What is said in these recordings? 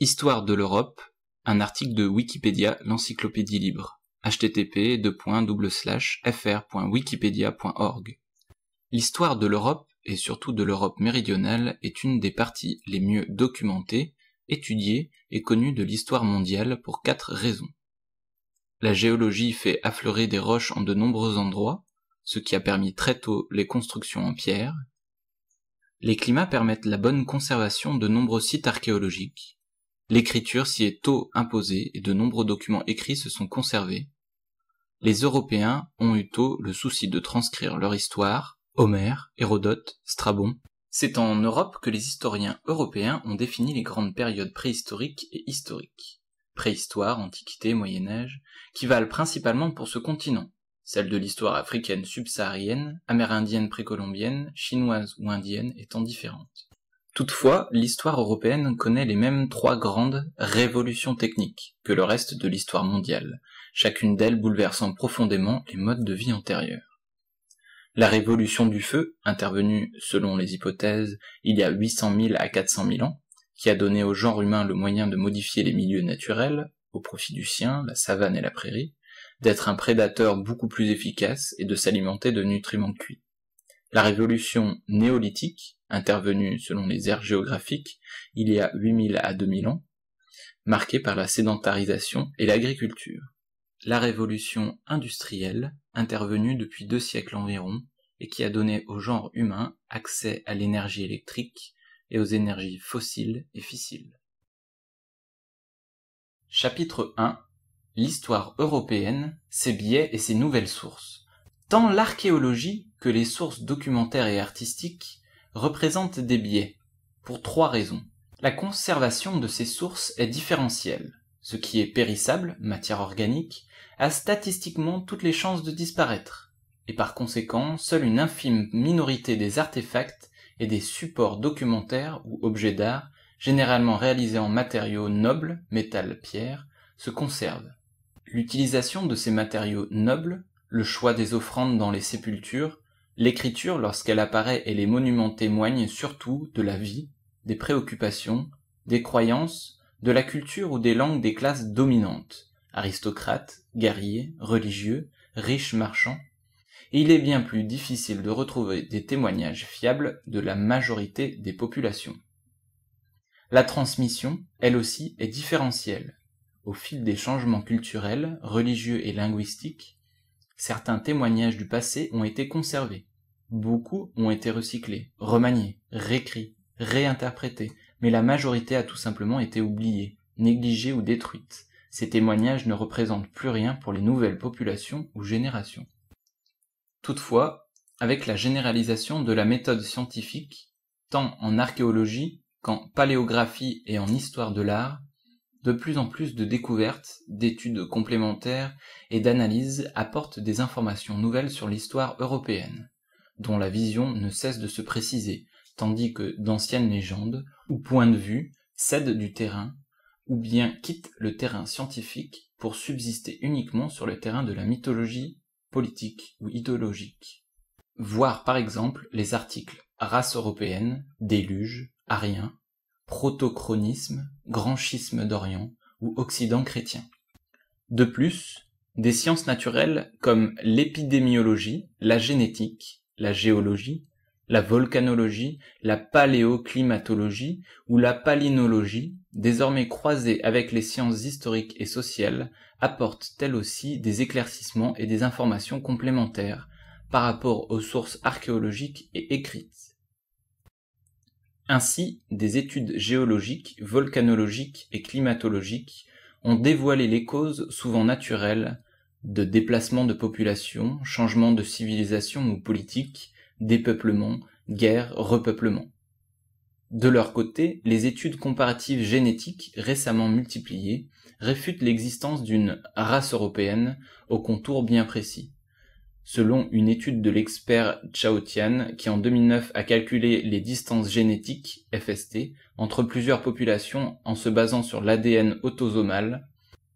Histoire de l'Europe, un article de Wikipédia, l'encyclopédie libre. http://fr.wikipedia.org. L'histoire de l'Europe, et surtout de l'Europe méridionale, est une des parties les mieux documentées, étudiées et connues de l'histoire mondiale pour quatre raisons. La géologie fait affleurer des roches en de nombreux endroits, ce qui a permis très tôt les constructions en pierre. Les climats permettent la bonne conservation de nombreux sites archéologiques L'écriture s'y est tôt imposée et de nombreux documents écrits se sont conservés. Les Européens ont eu tôt le souci de transcrire leur histoire, Homère, Hérodote, Strabon. C'est en Europe que les historiens européens ont défini les grandes périodes préhistoriques et historiques. Préhistoire, Antiquité, Moyen Âge, qui valent principalement pour ce continent, celle de l'histoire africaine subsaharienne, amérindienne précolombienne, chinoise ou indienne étant différente. Toutefois, l'histoire européenne connaît les mêmes trois grandes révolutions techniques que le reste de l'histoire mondiale, chacune d'elles bouleversant profondément les modes de vie antérieurs. La révolution du feu, intervenue selon les hypothèses il y a 800 000 à 400 000 ans, qui a donné au genre humain le moyen de modifier les milieux naturels, au profit du sien, la savane et la prairie, d'être un prédateur beaucoup plus efficace et de s'alimenter de nutriments cuits. La révolution néolithique, intervenu selon les aires géographiques il y a 8000 à 2000 ans, marquée par la sédentarisation et l'agriculture. La révolution industrielle, intervenue depuis deux siècles environ, et qui a donné au genre humain accès à l'énergie électrique et aux énergies fossiles et fissiles. Chapitre 1 L'histoire européenne, ses biais et ses nouvelles sources. Tant l'archéologie que les sources documentaires et artistiques représente des biais, pour trois raisons. La conservation de ces sources est différentielle. Ce qui est périssable, matière organique, a statistiquement toutes les chances de disparaître, et par conséquent, seule une infime minorité des artefacts et des supports documentaires ou objets d'art, généralement réalisés en matériaux nobles, métal, pierre, se conservent. L'utilisation de ces matériaux nobles, le choix des offrandes dans les sépultures, L'écriture, lorsqu'elle apparaît et les monuments témoignent surtout de la vie, des préoccupations, des croyances, de la culture ou des langues des classes dominantes, aristocrates, guerriers, religieux, riches marchands, et il est bien plus difficile de retrouver des témoignages fiables de la majorité des populations. La transmission, elle aussi, est différentielle. Au fil des changements culturels, religieux et linguistiques, certains témoignages du passé ont été conservés, Beaucoup ont été recyclés, remaniés, réécrits, réinterprétés, mais la majorité a tout simplement été oubliée, négligée ou détruite. Ces témoignages ne représentent plus rien pour les nouvelles populations ou générations. Toutefois, avec la généralisation de la méthode scientifique, tant en archéologie qu'en paléographie et en histoire de l'art, de plus en plus de découvertes, d'études complémentaires et d'analyses apportent des informations nouvelles sur l'histoire européenne dont la vision ne cesse de se préciser, tandis que d'anciennes légendes ou points de vue cèdent du terrain ou bien quittent le terrain scientifique pour subsister uniquement sur le terrain de la mythologie politique ou idéologique. Voir par exemple les articles Race européenne, Déluge, Arien, Protochronisme, Grand schisme d'Orient ou Occident chrétien. De plus, des sciences naturelles comme l'épidémiologie, la génétique, la géologie, la volcanologie, la paléoclimatologie ou la palynologie, désormais croisées avec les sciences historiques et sociales, apportent elles aussi des éclaircissements et des informations complémentaires par rapport aux sources archéologiques et écrites. Ainsi, des études géologiques, volcanologiques et climatologiques ont dévoilé les causes souvent naturelles de déplacement de population, changement de civilisation ou politique, dépeuplement, guerre, repeuplement. De leur côté, les études comparatives génétiques récemment multipliées réfutent l'existence d'une race européenne au contour bien précis. Selon une étude de l'expert Chao Tian, qui en 2009 a calculé les distances génétiques, FST, entre plusieurs populations en se basant sur l'ADN autosomal,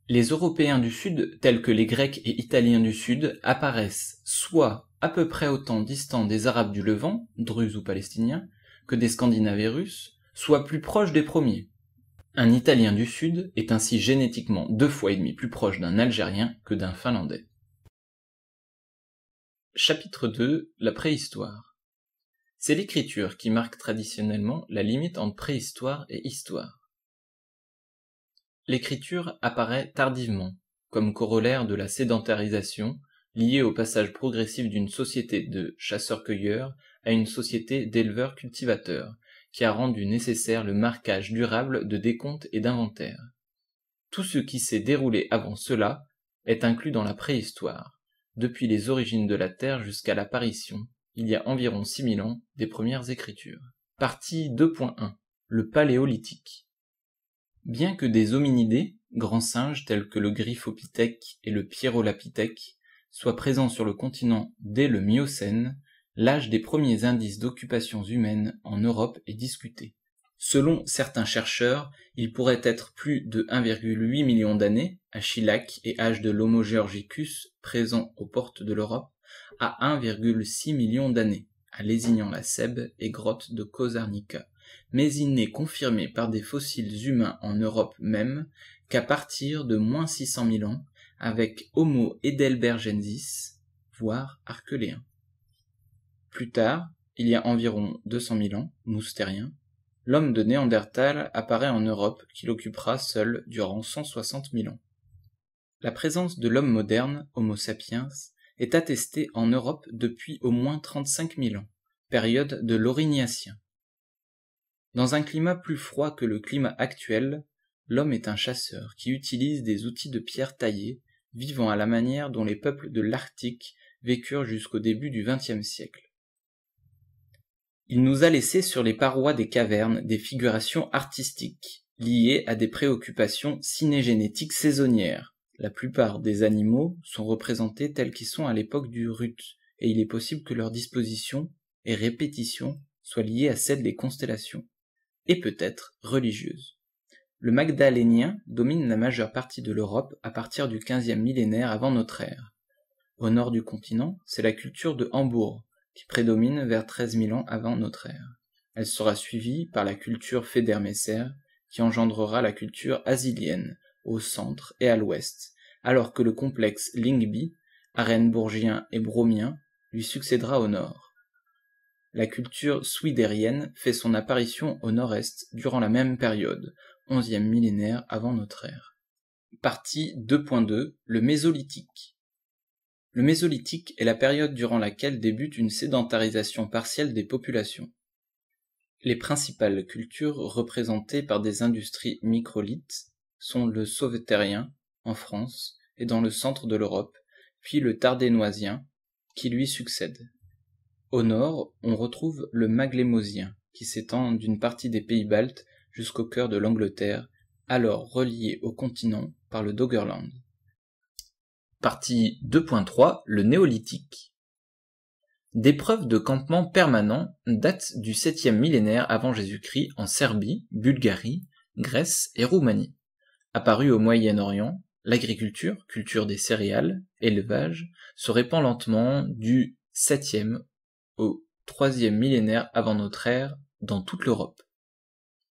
les Européens du Sud, tels que les Grecs et Italiens du Sud, apparaissent soit à peu près autant distants des Arabes du Levant, drus ou Palestiniens, que des Scandinaves Russes, soit plus proches des premiers. Un Italien du Sud est ainsi génétiquement deux fois et demi plus proche d'un Algérien que d'un Finlandais. Chapitre 2 La préhistoire C'est l'écriture qui marque traditionnellement la limite entre préhistoire et histoire. L'écriture apparaît tardivement, comme corollaire de la sédentarisation liée au passage progressif d'une société de chasseurs-cueilleurs à une société d'éleveurs-cultivateurs, qui a rendu nécessaire le marquage durable de décomptes et d'inventaires. Tout ce qui s'est déroulé avant cela est inclus dans la préhistoire, depuis les origines de la Terre jusqu'à l'apparition, il y a environ 6000 ans, des premières écritures. Partie 2.1 Le paléolithique. Bien que des hominidés, grands singes tels que le Griffopithèque et le pyrolapithèque, soient présents sur le continent dès le Miocène, l'âge des premiers indices d'occupations humaines en Europe est discuté. Selon certains chercheurs, il pourrait être plus de 1,8 million d'années, à Chilac et âge de l'Homo georgicus présent aux portes de l'Europe, à 1,6 million d'années, à Lésignan-la-Sèbe et grotte de Cosarnica mais il n'est confirmé par des fossiles humains en Europe même qu'à partir de moins 600 000 ans avec Homo edelbergensis, voire archeléen. Plus tard, il y a environ 200 000 ans, moustérien, l'homme de Néandertal apparaît en Europe qui l'occupera seul durant 160 000 ans. La présence de l'homme moderne, Homo sapiens, est attestée en Europe depuis au moins 35 000 ans, période de l'Aurignacien. Dans un climat plus froid que le climat actuel, l'homme est un chasseur qui utilise des outils de pierre taillée, vivant à la manière dont les peuples de l'Arctique vécurent jusqu'au début du XXe siècle. Il nous a laissé sur les parois des cavernes des figurations artistiques, liées à des préoccupations cinégénétiques saisonnières. La plupart des animaux sont représentés tels qu'ils sont à l'époque du Rut, et il est possible que leur disposition et répétition soient liées à celles des constellations et peut-être religieuse. Le magdalénien domine la majeure partie de l'Europe à partir du 15e millénaire avant notre ère. Au nord du continent, c'est la culture de Hambourg qui prédomine vers 13 000 ans avant notre ère. Elle sera suivie par la culture Federmesser qui engendrera la culture asilienne au centre et à l'ouest, alors que le complexe Lingbi, bourgien et bromien, lui succédera au nord. La culture swidérienne fait son apparition au nord-est durant la même période, 11e millénaire avant notre ère. Partie 2.2 Le Mésolithique. Le Mésolithique est la période durant laquelle débute une sédentarisation partielle des populations. Les principales cultures représentées par des industries microlithes sont le sauveterrien, en France et dans le centre de l'Europe, puis le tardénoisien, qui lui succède. Au nord, on retrouve le Maglémosien, qui s'étend d'une partie des pays baltes jusqu'au cœur de l'Angleterre, alors relié au continent par le Doggerland. Partie 2.3 Le néolithique. Des preuves de campements permanents datent du 7e millénaire avant Jésus-Christ en Serbie, Bulgarie, Grèce et Roumanie. Apparu au Moyen-Orient, l'agriculture, culture des céréales, élevage, se répand lentement du 7e au troisième millénaire avant notre ère dans toute l'Europe.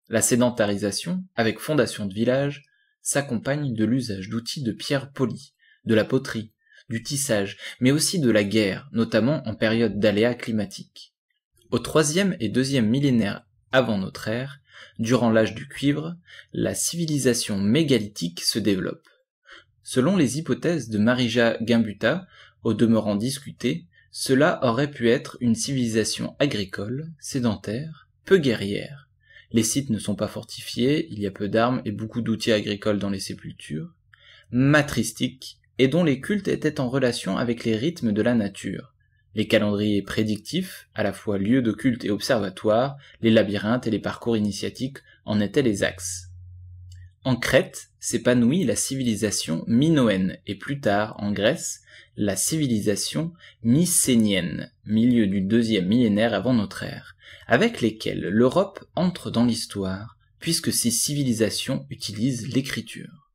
La sédentarisation, avec fondation de villages, s'accompagne de l'usage d'outils de pierre polie, de la poterie, du tissage, mais aussi de la guerre, notamment en période d'aléas climatiques. Au troisième et deuxième millénaire avant notre ère, durant l'âge du cuivre, la civilisation mégalithique se développe. Selon les hypothèses de Marija Gimbuta, au demeurant discutées, cela aurait pu être une civilisation agricole, sédentaire, peu guerrière. Les sites ne sont pas fortifiés, il y a peu d'armes et beaucoup d'outils agricoles dans les sépultures, matristique, et dont les cultes étaient en relation avec les rythmes de la nature. Les calendriers prédictifs, à la fois lieux de culte et observatoire, les labyrinthes et les parcours initiatiques en étaient les axes. En Crète s'épanouit la civilisation minoenne et plus tard, en Grèce, la civilisation mycénienne, milieu du deuxième millénaire avant notre ère, avec lesquelles l'Europe entre dans l'histoire, puisque ces civilisations utilisent l'écriture.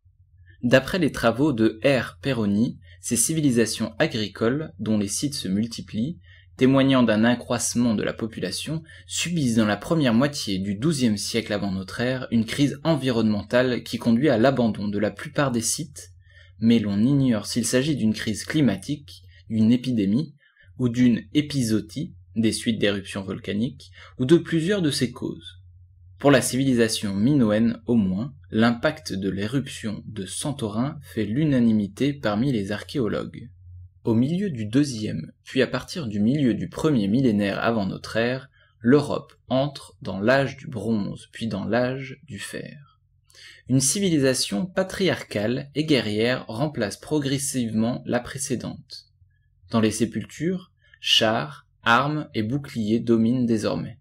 D'après les travaux de R. Peroni, ces civilisations agricoles, dont les sites se multiplient, témoignant d'un accroissement de la population, subissent dans la première moitié du XIIe siècle avant notre ère une crise environnementale qui conduit à l'abandon de la plupart des sites, mais l'on ignore s'il s'agit d'une crise climatique, d'une épidémie, ou d'une épisotie, des suites d'éruptions volcaniques, ou de plusieurs de ces causes. Pour la civilisation minoenne au moins, l'impact de l'éruption de Santorin fait l'unanimité parmi les archéologues. Au milieu du deuxième, puis à partir du milieu du premier millénaire avant notre ère, l'Europe entre dans l'âge du bronze, puis dans l'âge du fer. Une civilisation patriarcale et guerrière remplace progressivement la précédente. Dans les sépultures, chars, armes et boucliers dominent désormais.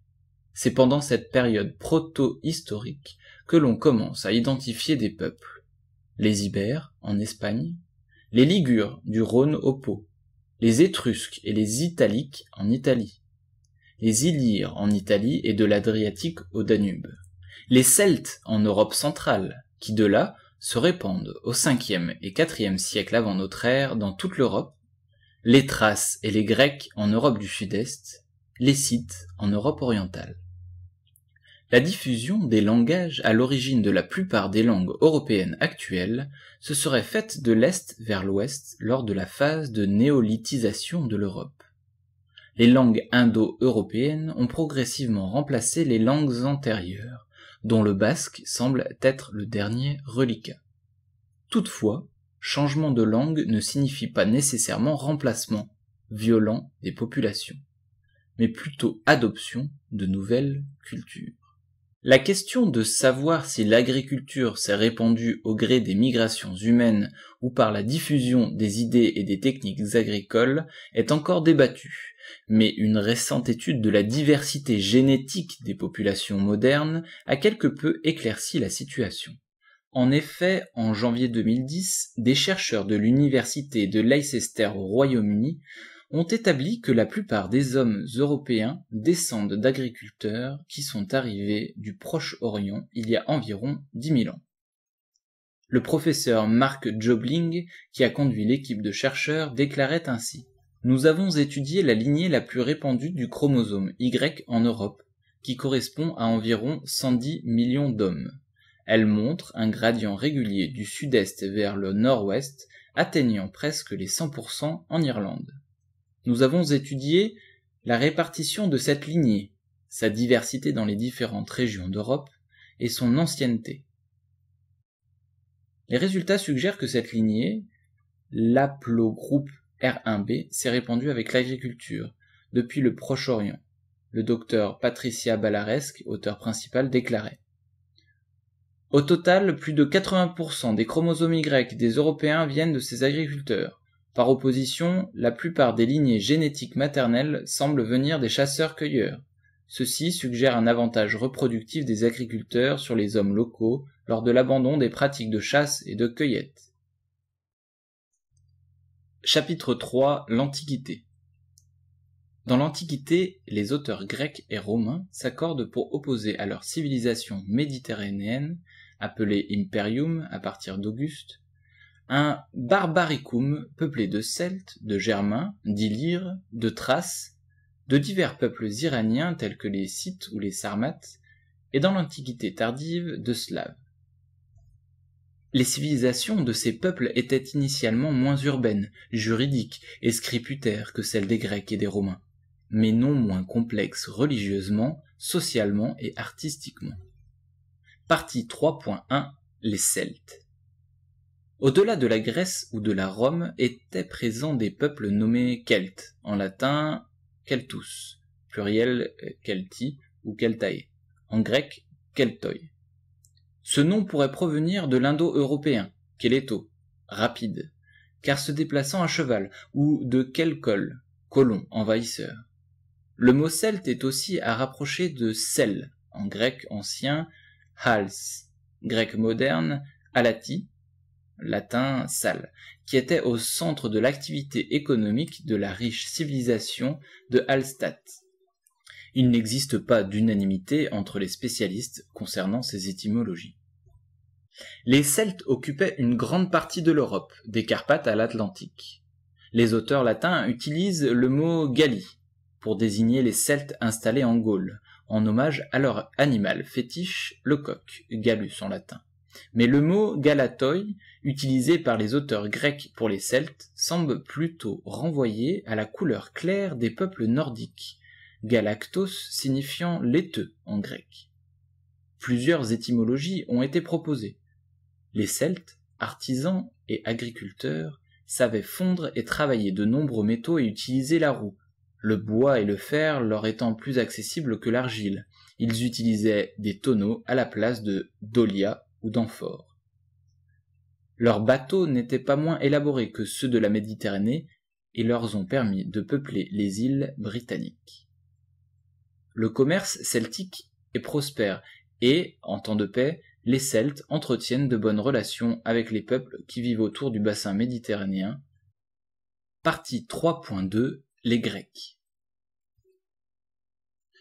C'est pendant cette période proto-historique que l'on commence à identifier des peuples. Les Ibères, en Espagne, les Ligures du Rhône au Po, les Étrusques et les Italiques en Italie, les Illyres en Italie et de l'Adriatique au Danube, les Celtes en Europe centrale, qui de là se répandent au 5 et 4 siècle avant notre ère dans toute l'Europe, les Thraces et les Grecs en Europe du Sud-Est, les Scythes en Europe orientale. La diffusion des langages à l'origine de la plupart des langues européennes actuelles se serait faite de l'Est vers l'Ouest lors de la phase de néolithisation de l'Europe. Les langues indo-européennes ont progressivement remplacé les langues antérieures, dont le basque semble être le dernier reliquat. Toutefois, changement de langue ne signifie pas nécessairement remplacement violent des populations, mais plutôt adoption de nouvelles cultures. La question de savoir si l'agriculture s'est répandue au gré des migrations humaines ou par la diffusion des idées et des techniques agricoles est encore débattue, mais une récente étude de la diversité génétique des populations modernes a quelque peu éclairci la situation. En effet, en janvier 2010, des chercheurs de l'université de Leicester au Royaume-Uni ont établi que la plupart des hommes européens descendent d'agriculteurs qui sont arrivés du Proche-Orient il y a environ 10 000 ans. Le professeur Mark Jobling, qui a conduit l'équipe de chercheurs, déclarait ainsi Nous avons étudié la lignée la plus répandue du chromosome Y en Europe, qui correspond à environ 110 millions d'hommes. Elle montre un gradient régulier du sud-est vers le nord-ouest, atteignant presque les 100% en Irlande nous avons étudié la répartition de cette lignée, sa diversité dans les différentes régions d'Europe et son ancienneté. Les résultats suggèrent que cette lignée, l'aplogroupe R1B, s'est répandue avec l'agriculture, depuis le Proche-Orient. Le docteur Patricia Balaresque, auteur principal, déclarait. Au total, plus de 80% des chromosomes Y des Européens viennent de ces agriculteurs. Par opposition, la plupart des lignées génétiques maternelles semblent venir des chasseurs-cueilleurs. Ceci suggère un avantage reproductif des agriculteurs sur les hommes locaux lors de l'abandon des pratiques de chasse et de cueillette. Chapitre 3 L'Antiquité Dans l'Antiquité, les auteurs grecs et romains s'accordent pour opposer à leur civilisation méditerranéenne, appelée Imperium à partir d'Auguste, un barbaricum peuplé de Celtes, de Germains, d'Ilyres, de Thraces, de divers peuples iraniens tels que les Scythes ou les Sarmates, et dans l'Antiquité tardive de Slaves. Les civilisations de ces peuples étaient initialement moins urbaines, juridiques et scriputaires que celles des Grecs et des Romains, mais non moins complexes religieusement, socialement et artistiquement. Partie 3.1 Les Celtes au-delà de la Grèce ou de la Rome étaient présents des peuples nommés Celtes, en latin Celtus, pluriel euh, Celti ou Celtae, en grec Keltoi. Ce nom pourrait provenir de l'indo-européen, Keleto, rapide, car se déplaçant à cheval, ou de Kelkol, colon, envahisseur. Le mot celte est aussi à rapprocher de sel, en grec ancien, hals, grec moderne, alati, latin sal, qui était au centre de l'activité économique de la riche civilisation de Hallstatt. Il n'existe pas d'unanimité entre les spécialistes concernant ces étymologies. Les Celtes occupaient une grande partie de l'Europe, des Carpates à l'Atlantique. Les auteurs latins utilisent le mot gali pour désigner les Celtes installés en Gaule, en hommage à leur animal fétiche, le coq, Gallus en latin. Mais le mot galatoi, utilisé par les auteurs grecs pour les Celtes, semble plutôt renvoyer à la couleur claire des peuples nordiques, galactos signifiant laiteux en grec. Plusieurs étymologies ont été proposées. Les Celtes, artisans et agriculteurs, savaient fondre et travailler de nombreux métaux et utiliser la roue, le bois et le fer leur étant plus accessibles que l'argile. Ils utilisaient des tonneaux à la place de dolia ou d'amphores. Leurs bateaux n'étaient pas moins élaborés que ceux de la Méditerranée et leur ont permis de peupler les îles britanniques. Le commerce celtique est prospère et, en temps de paix, les Celtes entretiennent de bonnes relations avec les peuples qui vivent autour du bassin méditerranéen. Partie 3.2 Les Grecs.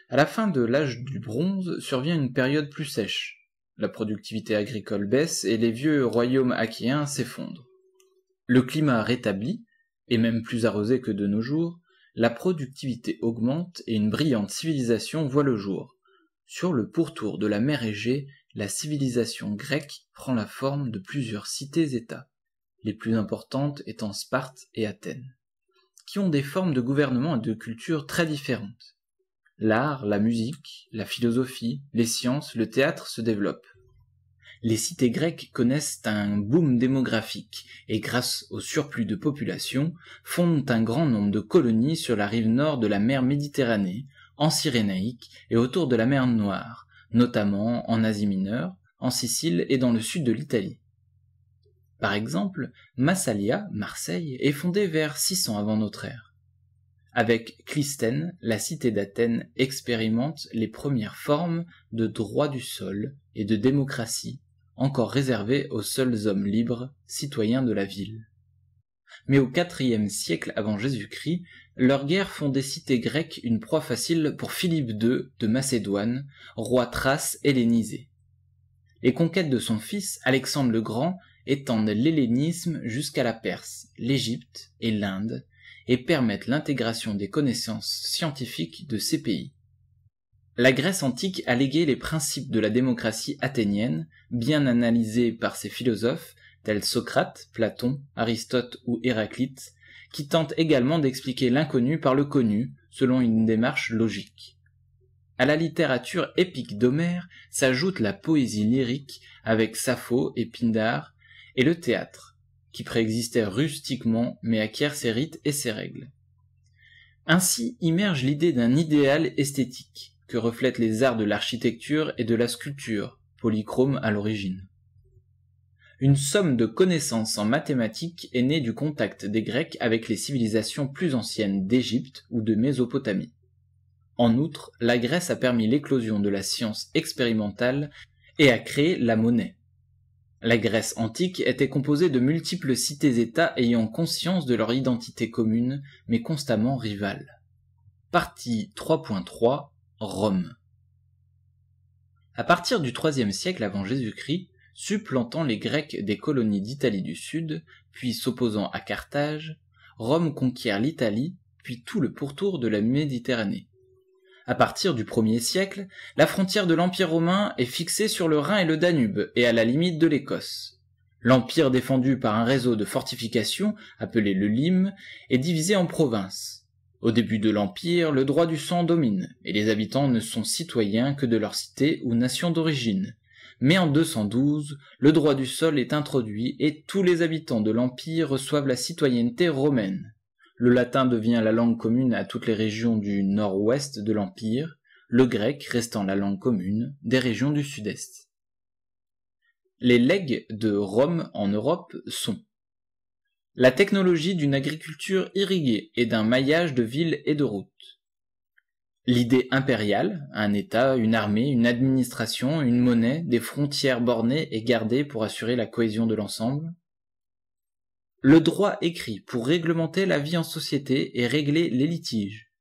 À la fin de l'âge du bronze survient une période plus sèche, la productivité agricole baisse et les vieux royaumes achéens s'effondrent. Le climat rétabli, et même plus arrosé que de nos jours, la productivité augmente et une brillante civilisation voit le jour. Sur le pourtour de la mer Égée, la civilisation grecque prend la forme de plusieurs cités-États, les plus importantes étant Sparte et Athènes, qui ont des formes de gouvernement et de culture très différentes. L'art, la musique, la philosophie, les sciences, le théâtre se développent les cités grecques connaissent un boom démographique et grâce au surplus de population fondent un grand nombre de colonies sur la rive nord de la mer Méditerranée, en Cyrénaïque et autour de la mer Noire, notamment en Asie mineure, en Sicile et dans le sud de l'Italie. Par exemple, Massalia, Marseille, est fondée vers 600 avant notre ère. Avec Clisthène, la cité d'Athènes expérimente les premières formes de droit du sol et de démocratie encore réservés aux seuls hommes libres, citoyens de la ville. Mais au IVe siècle avant Jésus-Christ, leurs guerres font des cités grecques une proie facile pour Philippe II de Macédoine, roi thrace hellénisé. Les conquêtes de son fils, Alexandre le Grand, étendent l'hellénisme jusqu'à la Perse, l'Égypte et l'Inde, et permettent l'intégration des connaissances scientifiques de ces pays. La Grèce antique a légué les principes de la démocratie athénienne, bien analysés par ses philosophes tels Socrate, Platon, Aristote ou Héraclite, qui tentent également d'expliquer l'inconnu par le connu, selon une démarche logique. À la littérature épique d'Homère s'ajoute la poésie lyrique avec Sappho et Pindar, et le théâtre, qui préexistait rustiquement mais acquiert ses rites et ses règles. Ainsi immerge l'idée d'un idéal esthétique, reflètent les arts de l'architecture et de la sculpture, polychrome à l'origine. Une somme de connaissances en mathématiques est née du contact des Grecs avec les civilisations plus anciennes d'Égypte ou de Mésopotamie. En outre, la Grèce a permis l'éclosion de la science expérimentale et a créé la monnaie. La Grèce antique était composée de multiples cités-États ayant conscience de leur identité commune, mais constamment rivales. Partie 3.3 Rome. À partir du IIIe siècle avant Jésus-Christ, supplantant les Grecs des colonies d'Italie du Sud, puis s'opposant à Carthage, Rome conquiert l'Italie, puis tout le pourtour de la Méditerranée. À partir du 1 siècle, la frontière de l'Empire romain est fixée sur le Rhin et le Danube et à la limite de l'Écosse. L'empire défendu par un réseau de fortifications, appelé le Lyme, est divisé en provinces. Au début de l'Empire, le droit du sang domine, et les habitants ne sont citoyens que de leur cité ou nation d'origine. Mais en 212, le droit du sol est introduit et tous les habitants de l'Empire reçoivent la citoyenneté romaine. Le latin devient la langue commune à toutes les régions du nord-ouest de l'Empire, le grec restant la langue commune des régions du sud-est. Les legs de Rome en Europe sont la technologie d'une agriculture irriguée et d'un maillage de villes et de routes. L'idée impériale, un État, une armée, une administration, une monnaie, des frontières bornées et gardées pour assurer la cohésion de l'ensemble. Le droit écrit pour réglementer la vie en société et régler les litiges.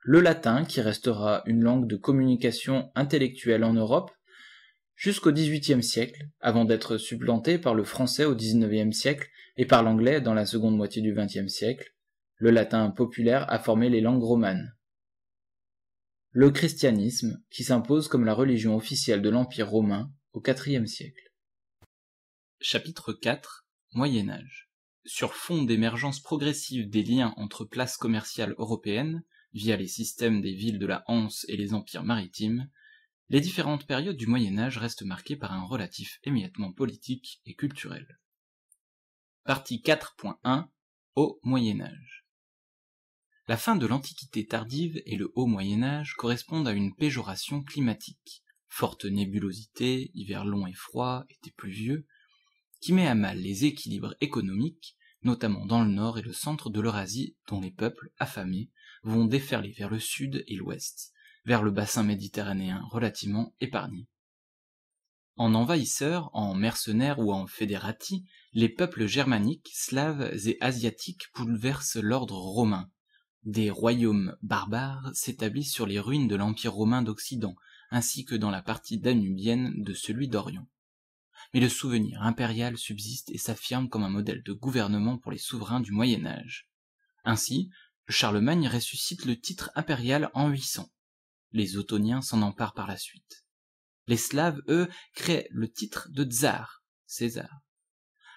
Le latin qui restera une langue de communication intellectuelle en Europe jusqu'au XVIIIe siècle, avant d'être supplanté par le français au XIXe siècle et par l'anglais dans la seconde moitié du XXe siècle, le latin populaire a formé les langues romanes. Le christianisme, qui s'impose comme la religion officielle de l'Empire romain au IVe siècle. Chapitre 4 Moyen Âge Sur fond d'émergence progressive des liens entre places commerciales européennes, via les systèmes des villes de la Hanse et les empires maritimes, les différentes périodes du Moyen Âge restent marquées par un relatif émiettement politique et culturel partie 4.1 Au Moyen Âge. La fin de l'Antiquité tardive et le Haut Moyen Âge correspondent à une péjoration climatique, forte nébulosité, hiver long et froid, été pluvieux, qui met à mal les équilibres économiques, notamment dans le nord et le centre de l'Eurasie, dont les peuples, affamés, vont déferler vers le sud et l'ouest, vers le bassin méditerranéen relativement épargné. En envahisseurs, en mercenaires ou en fédérati, les peuples germaniques, slaves et asiatiques bouleversent l'ordre romain. Des royaumes barbares s'établissent sur les ruines de l'Empire romain d'Occident, ainsi que dans la partie danubienne de celui d'Orient. Mais le souvenir impérial subsiste et s'affirme comme un modèle de gouvernement pour les souverains du Moyen Âge. Ainsi, Charlemagne ressuscite le titre impérial en 800. Les Ottoniens s'en emparent par la suite. Les Slaves, eux, créent le titre de tsar, César.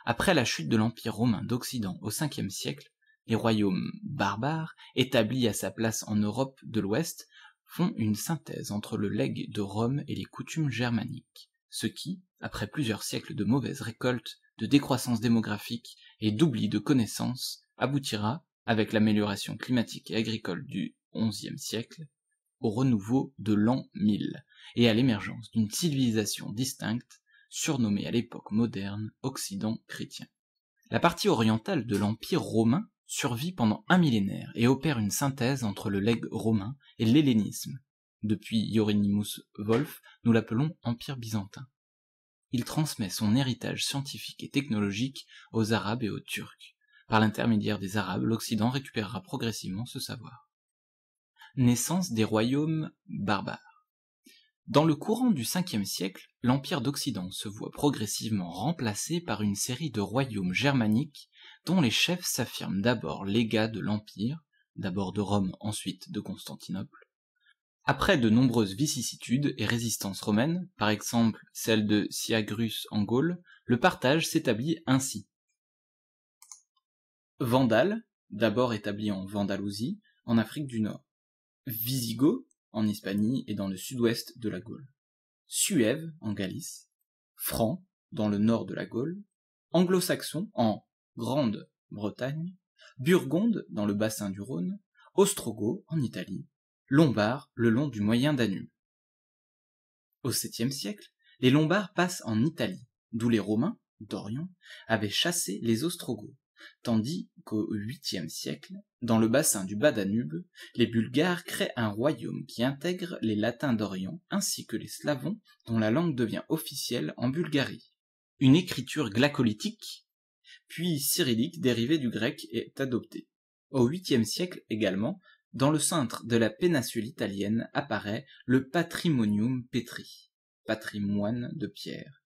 Après la chute de l'Empire romain d'Occident au Ve siècle, les royaumes barbares, établis à sa place en Europe de l'Ouest, font une synthèse entre le legs de Rome et les coutumes germaniques, ce qui, après plusieurs siècles de mauvaises récoltes, de décroissance démographique et d'oubli de connaissances, aboutira, avec l'amélioration climatique et agricole du XIe siècle, au renouveau de l'an 1000, et à l'émergence d'une civilisation distincte, surnommée à l'époque moderne Occident chrétien. La partie orientale de l'Empire romain survit pendant un millénaire et opère une synthèse entre le legs romain et l'hellénisme. Depuis Hieronymus Wolf, nous l'appelons Empire byzantin. Il transmet son héritage scientifique et technologique aux Arabes et aux Turcs. Par l'intermédiaire des Arabes, l'Occident récupérera progressivement ce savoir. Naissance des royaumes barbares. Dans le courant du Ve siècle, l'Empire d'Occident se voit progressivement remplacé par une série de royaumes germaniques dont les chefs s'affirment d'abord légats de l'Empire, d'abord de Rome, ensuite de Constantinople. Après de nombreuses vicissitudes et résistances romaines, par exemple celle de Siagrus en Gaule, le partage s'établit ainsi. Vandale, d'abord établi en Vandalousie, en Afrique du Nord en Hispanie et dans le sud-ouest de la Gaule, Suève en Galice, Franc dans le nord de la Gaule, Anglo-Saxon en Grande-Bretagne, Burgonde dans le bassin du Rhône, Ostrogo en Italie, Lombard le long du Moyen Danube. Au VIIe siècle, les Lombards passent en Italie, d'où les Romains, d'Orient, avaient chassé les Ostrogoths, tandis qu'au VIIIe siècle, dans le bassin du bas Danube, les Bulgares créent un royaume qui intègre les Latins d'Orient ainsi que les Slavons dont la langue devient officielle en Bulgarie. Une écriture glacolitique, puis cyrillique dérivée du grec est adoptée. Au 8 siècle également, dans le centre de la péninsule italienne apparaît le Patrimonium Petri, patrimoine de pierre,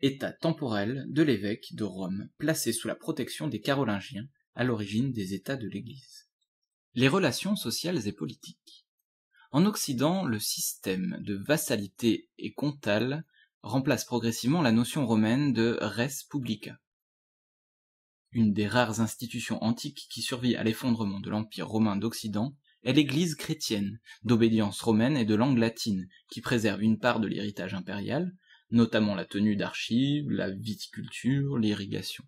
état temporel de l'évêque de Rome placé sous la protection des Carolingiens à l'origine des États de l'Église. Les relations sociales et politiques. En Occident, le système de vassalité et comtale remplace progressivement la notion romaine de res publica. Une des rares institutions antiques qui survit à l'effondrement de l'Empire romain d'Occident est l'Église chrétienne, d'obédience romaine et de langue latine, qui préserve une part de l'héritage impérial, notamment la tenue d'archives, la viticulture, l'irrigation.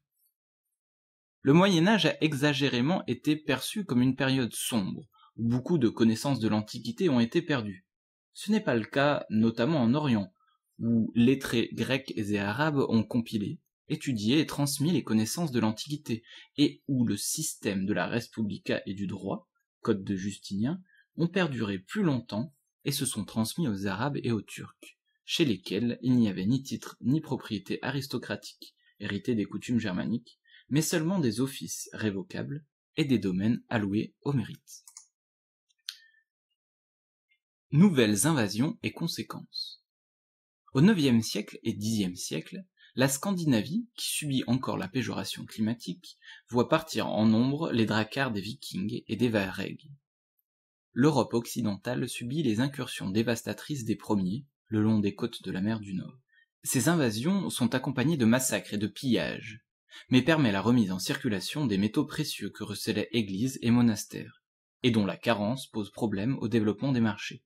Le Moyen Âge a exagérément été perçu comme une période sombre, où beaucoup de connaissances de l'Antiquité ont été perdues. Ce n'est pas le cas notamment en Orient, où lettrés grecs et arabes ont compilé, étudié et transmis les connaissances de l'Antiquité, et où le système de la Respublica et du droit, code de Justinien, ont perduré plus longtemps et se sont transmis aux Arabes et aux Turcs, chez lesquels il n'y avait ni titre ni propriété aristocratique, hérité des coutumes germaniques, mais seulement des offices révocables et des domaines alloués au mérite. Nouvelles invasions et conséquences. Au IXe siècle et Xe siècle, la Scandinavie, qui subit encore la péjoration climatique, voit partir en nombre les dracars des Vikings et des Varegs. L'Europe occidentale subit les incursions dévastatrices des premiers, le long des côtes de la mer du Nord. Ces invasions sont accompagnées de massacres et de pillages, mais permet la remise en circulation des métaux précieux que recelaient églises et monastères, et dont la carence pose problème au développement des marchés.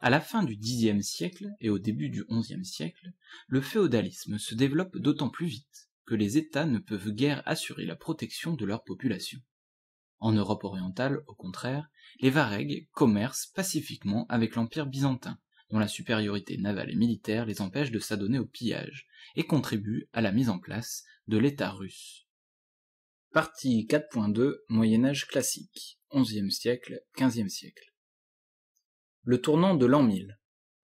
À la fin du Xe siècle et au début du XIe siècle, le féodalisme se développe d'autant plus vite que les États ne peuvent guère assurer la protection de leur population. En Europe orientale, au contraire, les Varègues commercent pacifiquement avec l'Empire byzantin, dont la supériorité navale et militaire les empêche de s'adonner au pillage, et contribue à la mise en place de l'État russe. Partie 4.2 Moyen Âge classique, 11e siècle, 15e siècle. Le tournant de l'an 1000.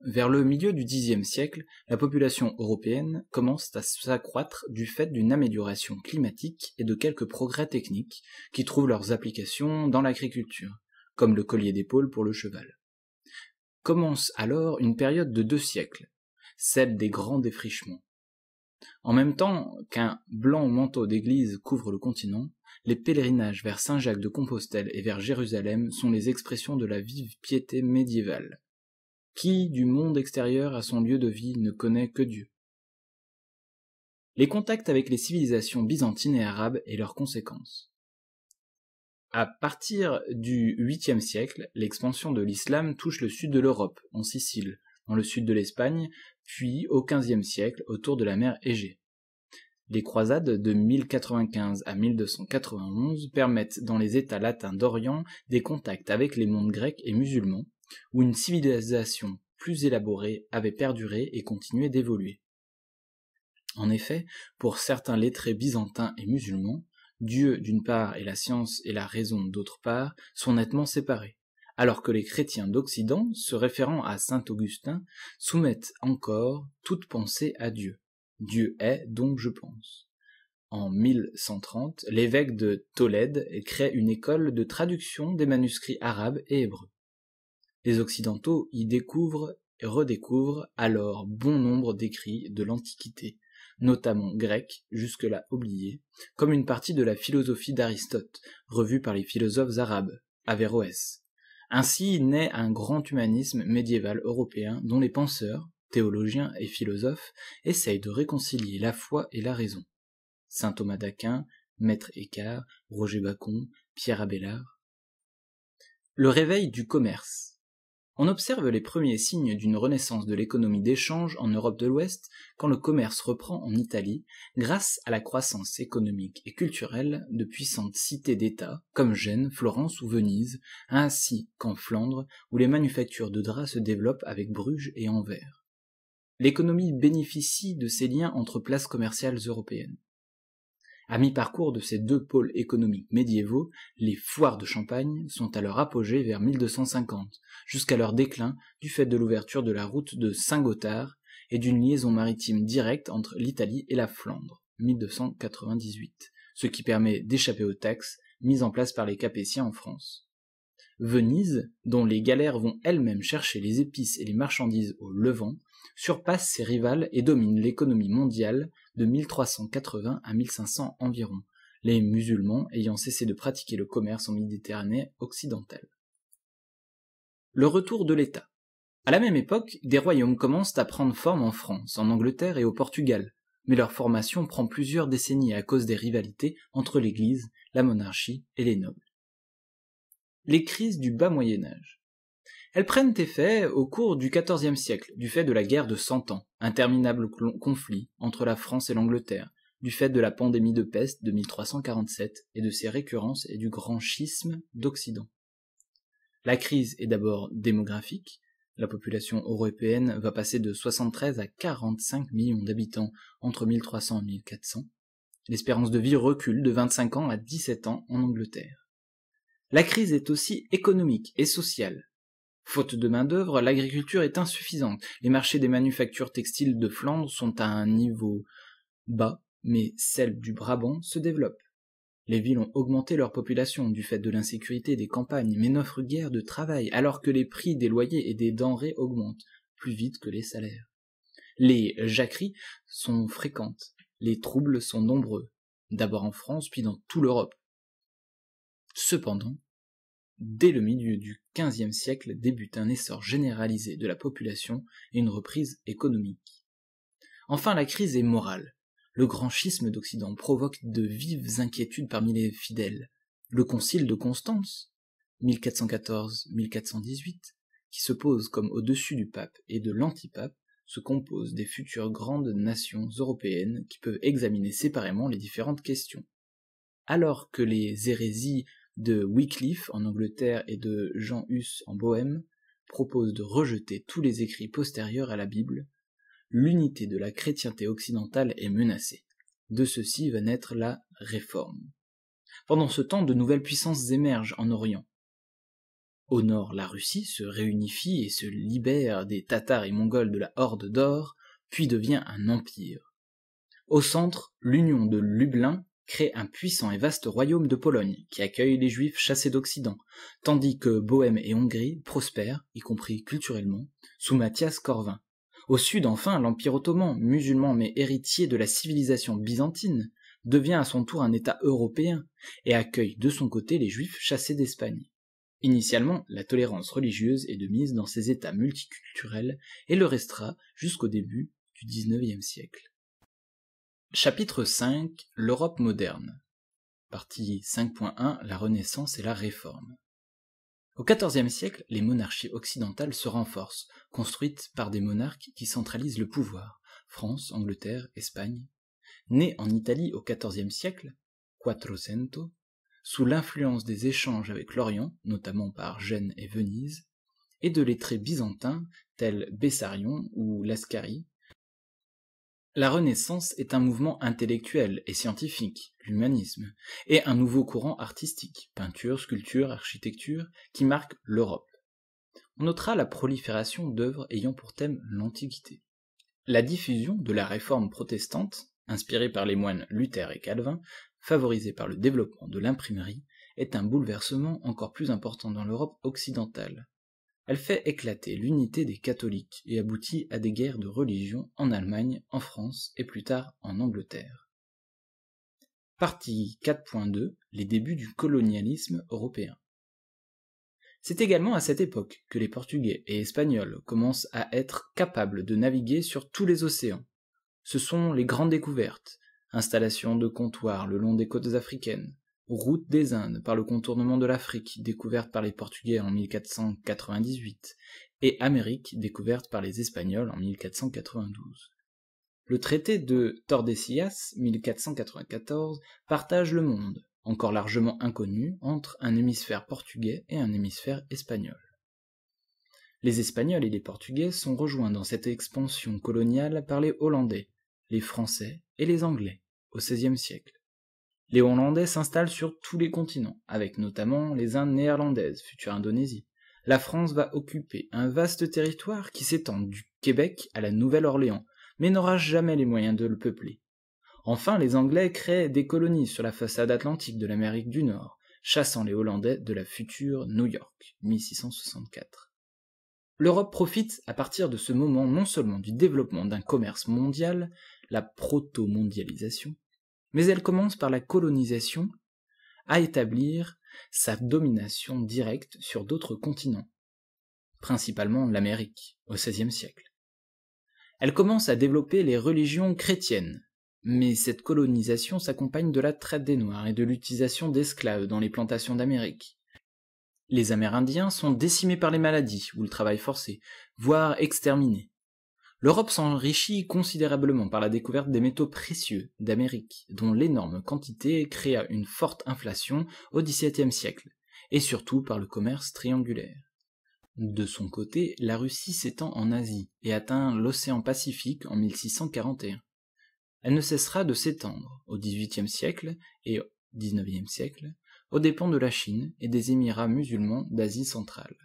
Vers le milieu du Xe siècle, la population européenne commence à s'accroître du fait d'une amélioration climatique et de quelques progrès techniques qui trouvent leurs applications dans l'agriculture, comme le collier d'épaule pour le cheval. Commence alors une période de deux siècles, celle des grands défrichements. En même temps qu'un blanc manteau d'église couvre le continent, les pèlerinages vers Saint-Jacques de Compostelle et vers Jérusalem sont les expressions de la vive piété médiévale. Qui du monde extérieur à son lieu de vie ne connaît que Dieu Les contacts avec les civilisations byzantines et arabes et leurs conséquences. À partir du 8 siècle, l'expansion de l'islam touche le sud de l'Europe, en Sicile, dans le sud de l'Espagne, puis au 15 siècle autour de la mer Égée. Les croisades de 1095 à 1291 permettent dans les États latins d'Orient des contacts avec les mondes grecs et musulmans, où une civilisation plus élaborée avait perduré et continuait d'évoluer. En effet, pour certains lettrés byzantins et musulmans, Dieu d'une part et la science et la raison d'autre part, sont nettement séparés, alors que les chrétiens d'Occident, se référant à saint Augustin, soumettent encore toute pensée à Dieu. Dieu est donc je pense. En 1130, l'évêque de Tolède crée une école de traduction des manuscrits arabes et hébreux. Les Occidentaux y découvrent et redécouvrent alors bon nombre d'écrits de l'Antiquité, notamment grec, jusque-là oublié, comme une partie de la philosophie d'Aristote, revue par les philosophes arabes, Averroès. Ainsi naît un grand humanisme médiéval européen dont les penseurs, théologiens et philosophes essayent de réconcilier la foi et la raison. Saint Thomas d'Aquin, Maître Écart, Roger Bacon, Pierre Abélard. Le réveil du commerce. On observe les premiers signes d'une renaissance de l'économie d'échange en Europe de l'Ouest quand le commerce reprend en Italie grâce à la croissance économique et culturelle de puissantes cités d'État comme Gênes, Florence ou Venise, ainsi qu'en Flandre où les manufactures de draps se développent avec Bruges et Anvers. L'économie bénéficie de ces liens entre places commerciales européennes. À mi-parcours de ces deux pôles économiques médiévaux, les foires de Champagne sont à leur apogée vers 1250, jusqu'à leur déclin du fait de l'ouverture de la route de Saint-Gothard et d'une liaison maritime directe entre l'Italie et la Flandre, 1298, ce qui permet d'échapper aux taxes mises en place par les Capétiens en France. Venise, dont les galères vont elles-mêmes chercher les épices et les marchandises au Levant, surpasse ses rivales et domine l'économie mondiale de 1380 à 1500 environ, les musulmans ayant cessé de pratiquer le commerce en Méditerranée occidentale. Le retour de l'État. À la même époque, des royaumes commencent à prendre forme en France, en Angleterre et au Portugal, mais leur formation prend plusieurs décennies à cause des rivalités entre l'Église, la monarchie et les nobles. Les crises du bas Moyen Âge. Elles prennent effet au cours du XIVe siècle, du fait de la guerre de Cent Ans, interminable conflit entre la France et l'Angleterre, du fait de la pandémie de peste de 1347 et de ses récurrences et du grand schisme d'Occident. La crise est d'abord démographique. La population européenne va passer de 73 à 45 millions d'habitants entre 1300 et 1400. L'espérance de vie recule de 25 ans à 17 ans en Angleterre. La crise est aussi économique et sociale. Faute de main-d'œuvre, l'agriculture est insuffisante. Les marchés des manufactures textiles de Flandre sont à un niveau bas, mais celle du Brabant se développent. Les villes ont augmenté leur population du fait de l'insécurité des campagnes, mais n'offrent guère de travail, alors que les prix des loyers et des denrées augmentent, plus vite que les salaires. Les jacqueries sont fréquentes, les troubles sont nombreux, d'abord en France, puis dans toute l'Europe. Cependant, dès le milieu du XVe siècle débute un essor généralisé de la population et une reprise économique. Enfin, la crise est morale. Le grand schisme d'Occident provoque de vives inquiétudes parmi les fidèles. Le concile de Constance, 1414-1418, qui se pose comme au-dessus du pape et de l'antipape, se compose des futures grandes nations européennes qui peuvent examiner séparément les différentes questions. Alors que les hérésies de Wycliffe en Angleterre et de Jean Hus en Bohême propose de rejeter tous les écrits postérieurs à la Bible, l'unité de la chrétienté occidentale est menacée. De ceci va naître la réforme. Pendant ce temps, de nouvelles puissances émergent en Orient. Au nord, la Russie se réunifie et se libère des Tatars et Mongols de la Horde d'Or, puis devient un empire. Au centre, l'union de Lublin crée un puissant et vaste royaume de Pologne qui accueille les juifs chassés d'Occident, tandis que Bohême et Hongrie prospèrent, y compris culturellement, sous Mathias Corvin. Au sud, enfin, l'Empire ottoman, musulman mais héritier de la civilisation byzantine, devient à son tour un État européen et accueille de son côté les juifs chassés d'Espagne. Initialement, la tolérance religieuse est de mise dans ces États multiculturels et le restera jusqu'au début du XIXe siècle. Chapitre 5 L'Europe moderne. Partie 5.1 La Renaissance et la Réforme. Au XIVe siècle, les monarchies occidentales se renforcent, construites par des monarques qui centralisent le pouvoir France, Angleterre, Espagne. Nées en Italie au XIVe siècle, Quattrocento, sous l'influence des échanges avec l'Orient, notamment par Gênes et Venise, et de lettrés byzantins tels Bessarion ou Lascaris. La Renaissance est un mouvement intellectuel et scientifique, l'humanisme, et un nouveau courant artistique, peinture, sculpture, architecture, qui marque l'Europe. On notera la prolifération d'œuvres ayant pour thème l'Antiquité. La diffusion de la réforme protestante, inspirée par les moines Luther et Calvin, favorisée par le développement de l'imprimerie, est un bouleversement encore plus important dans l'Europe occidentale, elle fait éclater l'unité des catholiques et aboutit à des guerres de religion en Allemagne, en France et plus tard en Angleterre. Partie 4.2 Les débuts du colonialisme européen. C'est également à cette époque que les Portugais et Espagnols commencent à être capables de naviguer sur tous les océans. Ce sont les grandes découvertes, installations de comptoirs le long des côtes africaines, route des Indes par le contournement de l'Afrique, découverte par les Portugais en 1498, et Amérique, découverte par les Espagnols en 1492. Le traité de Tordesillas, 1494, partage le monde, encore largement inconnu, entre un hémisphère portugais et un hémisphère espagnol. Les Espagnols et les Portugais sont rejoints dans cette expansion coloniale par les Hollandais, les Français et les Anglais au XVIe siècle. Les Hollandais s'installent sur tous les continents, avec notamment les Indes néerlandaises, future Indonésie. La France va occuper un vaste territoire qui s'étend du Québec à la Nouvelle-Orléans, mais n'aura jamais les moyens de le peupler. Enfin, les Anglais créent des colonies sur la façade atlantique de l'Amérique du Nord, chassant les Hollandais de la future New York, 1664. L'Europe profite à partir de ce moment non seulement du développement d'un commerce mondial, la proto-mondialisation, mais elle commence par la colonisation à établir sa domination directe sur d'autres continents, principalement l'Amérique au XVIe siècle. Elle commence à développer les religions chrétiennes, mais cette colonisation s'accompagne de la traite des Noirs et de l'utilisation d'esclaves dans les plantations d'Amérique. Les Amérindiens sont décimés par les maladies ou le travail forcé, voire exterminés. L'Europe s'enrichit considérablement par la découverte des métaux précieux d'Amérique, dont l'énorme quantité créa une forte inflation au XVIIe siècle, et surtout par le commerce triangulaire. De son côté, la Russie s'étend en Asie et atteint l'océan Pacifique en 1641. Elle ne cessera de s'étendre au XVIIIe siècle et au XIXe siècle, aux dépens de la Chine et des Émirats musulmans d'Asie centrale.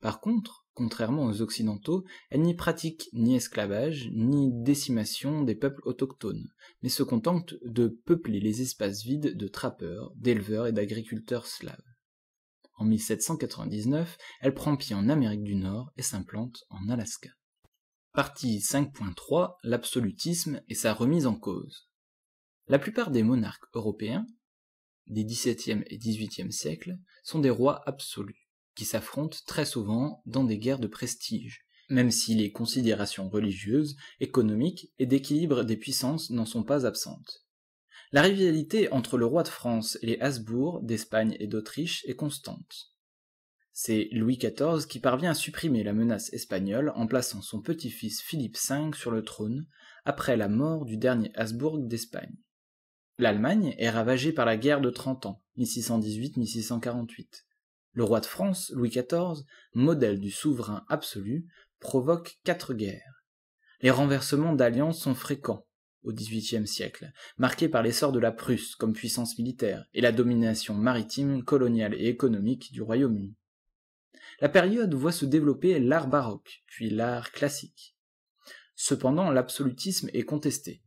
Par contre, contrairement aux Occidentaux, elle n'y pratique ni esclavage, ni décimation des peuples autochtones, mais se contente de peupler les espaces vides de trappeurs, d'éleveurs et d'agriculteurs slaves. En 1799, elle prend pied en Amérique du Nord et s'implante en Alaska. Partie 5.3 L'absolutisme et sa remise en cause. La plupart des monarques européens, des XVIIe et XVIIIe siècles, sont des rois absolus qui s'affrontent très souvent dans des guerres de prestige, même si les considérations religieuses, économiques et d'équilibre des puissances n'en sont pas absentes. La rivalité entre le roi de France et les Habsbourg d'Espagne et d'Autriche est constante. C'est Louis XIV qui parvient à supprimer la menace espagnole en plaçant son petit-fils Philippe V sur le trône après la mort du dernier Habsbourg d'Espagne. L'Allemagne est ravagée par la guerre de Trente Ans, 1618-1648. Le roi de France, Louis XIV, modèle du souverain absolu, provoque quatre guerres. Les renversements d'alliances sont fréquents au XVIIIe siècle, marqués par l'essor de la Prusse comme puissance militaire et la domination maritime, coloniale et économique du Royaume-Uni. La période voit se développer l'art baroque, puis l'art classique. Cependant, l'absolutisme est contesté.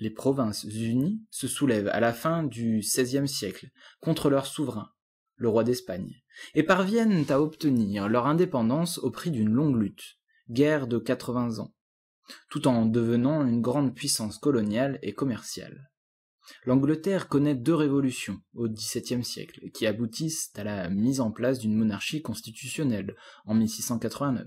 Les provinces unies se soulèvent à la fin du XVIe siècle contre leur souverain, le roi d'Espagne et parviennent à obtenir leur indépendance au prix d'une longue lutte, guerre de 80 ans, tout en devenant une grande puissance coloniale et commerciale. L'Angleterre connaît deux révolutions au XVIIe siècle qui aboutissent à la mise en place d'une monarchie constitutionnelle en 1689.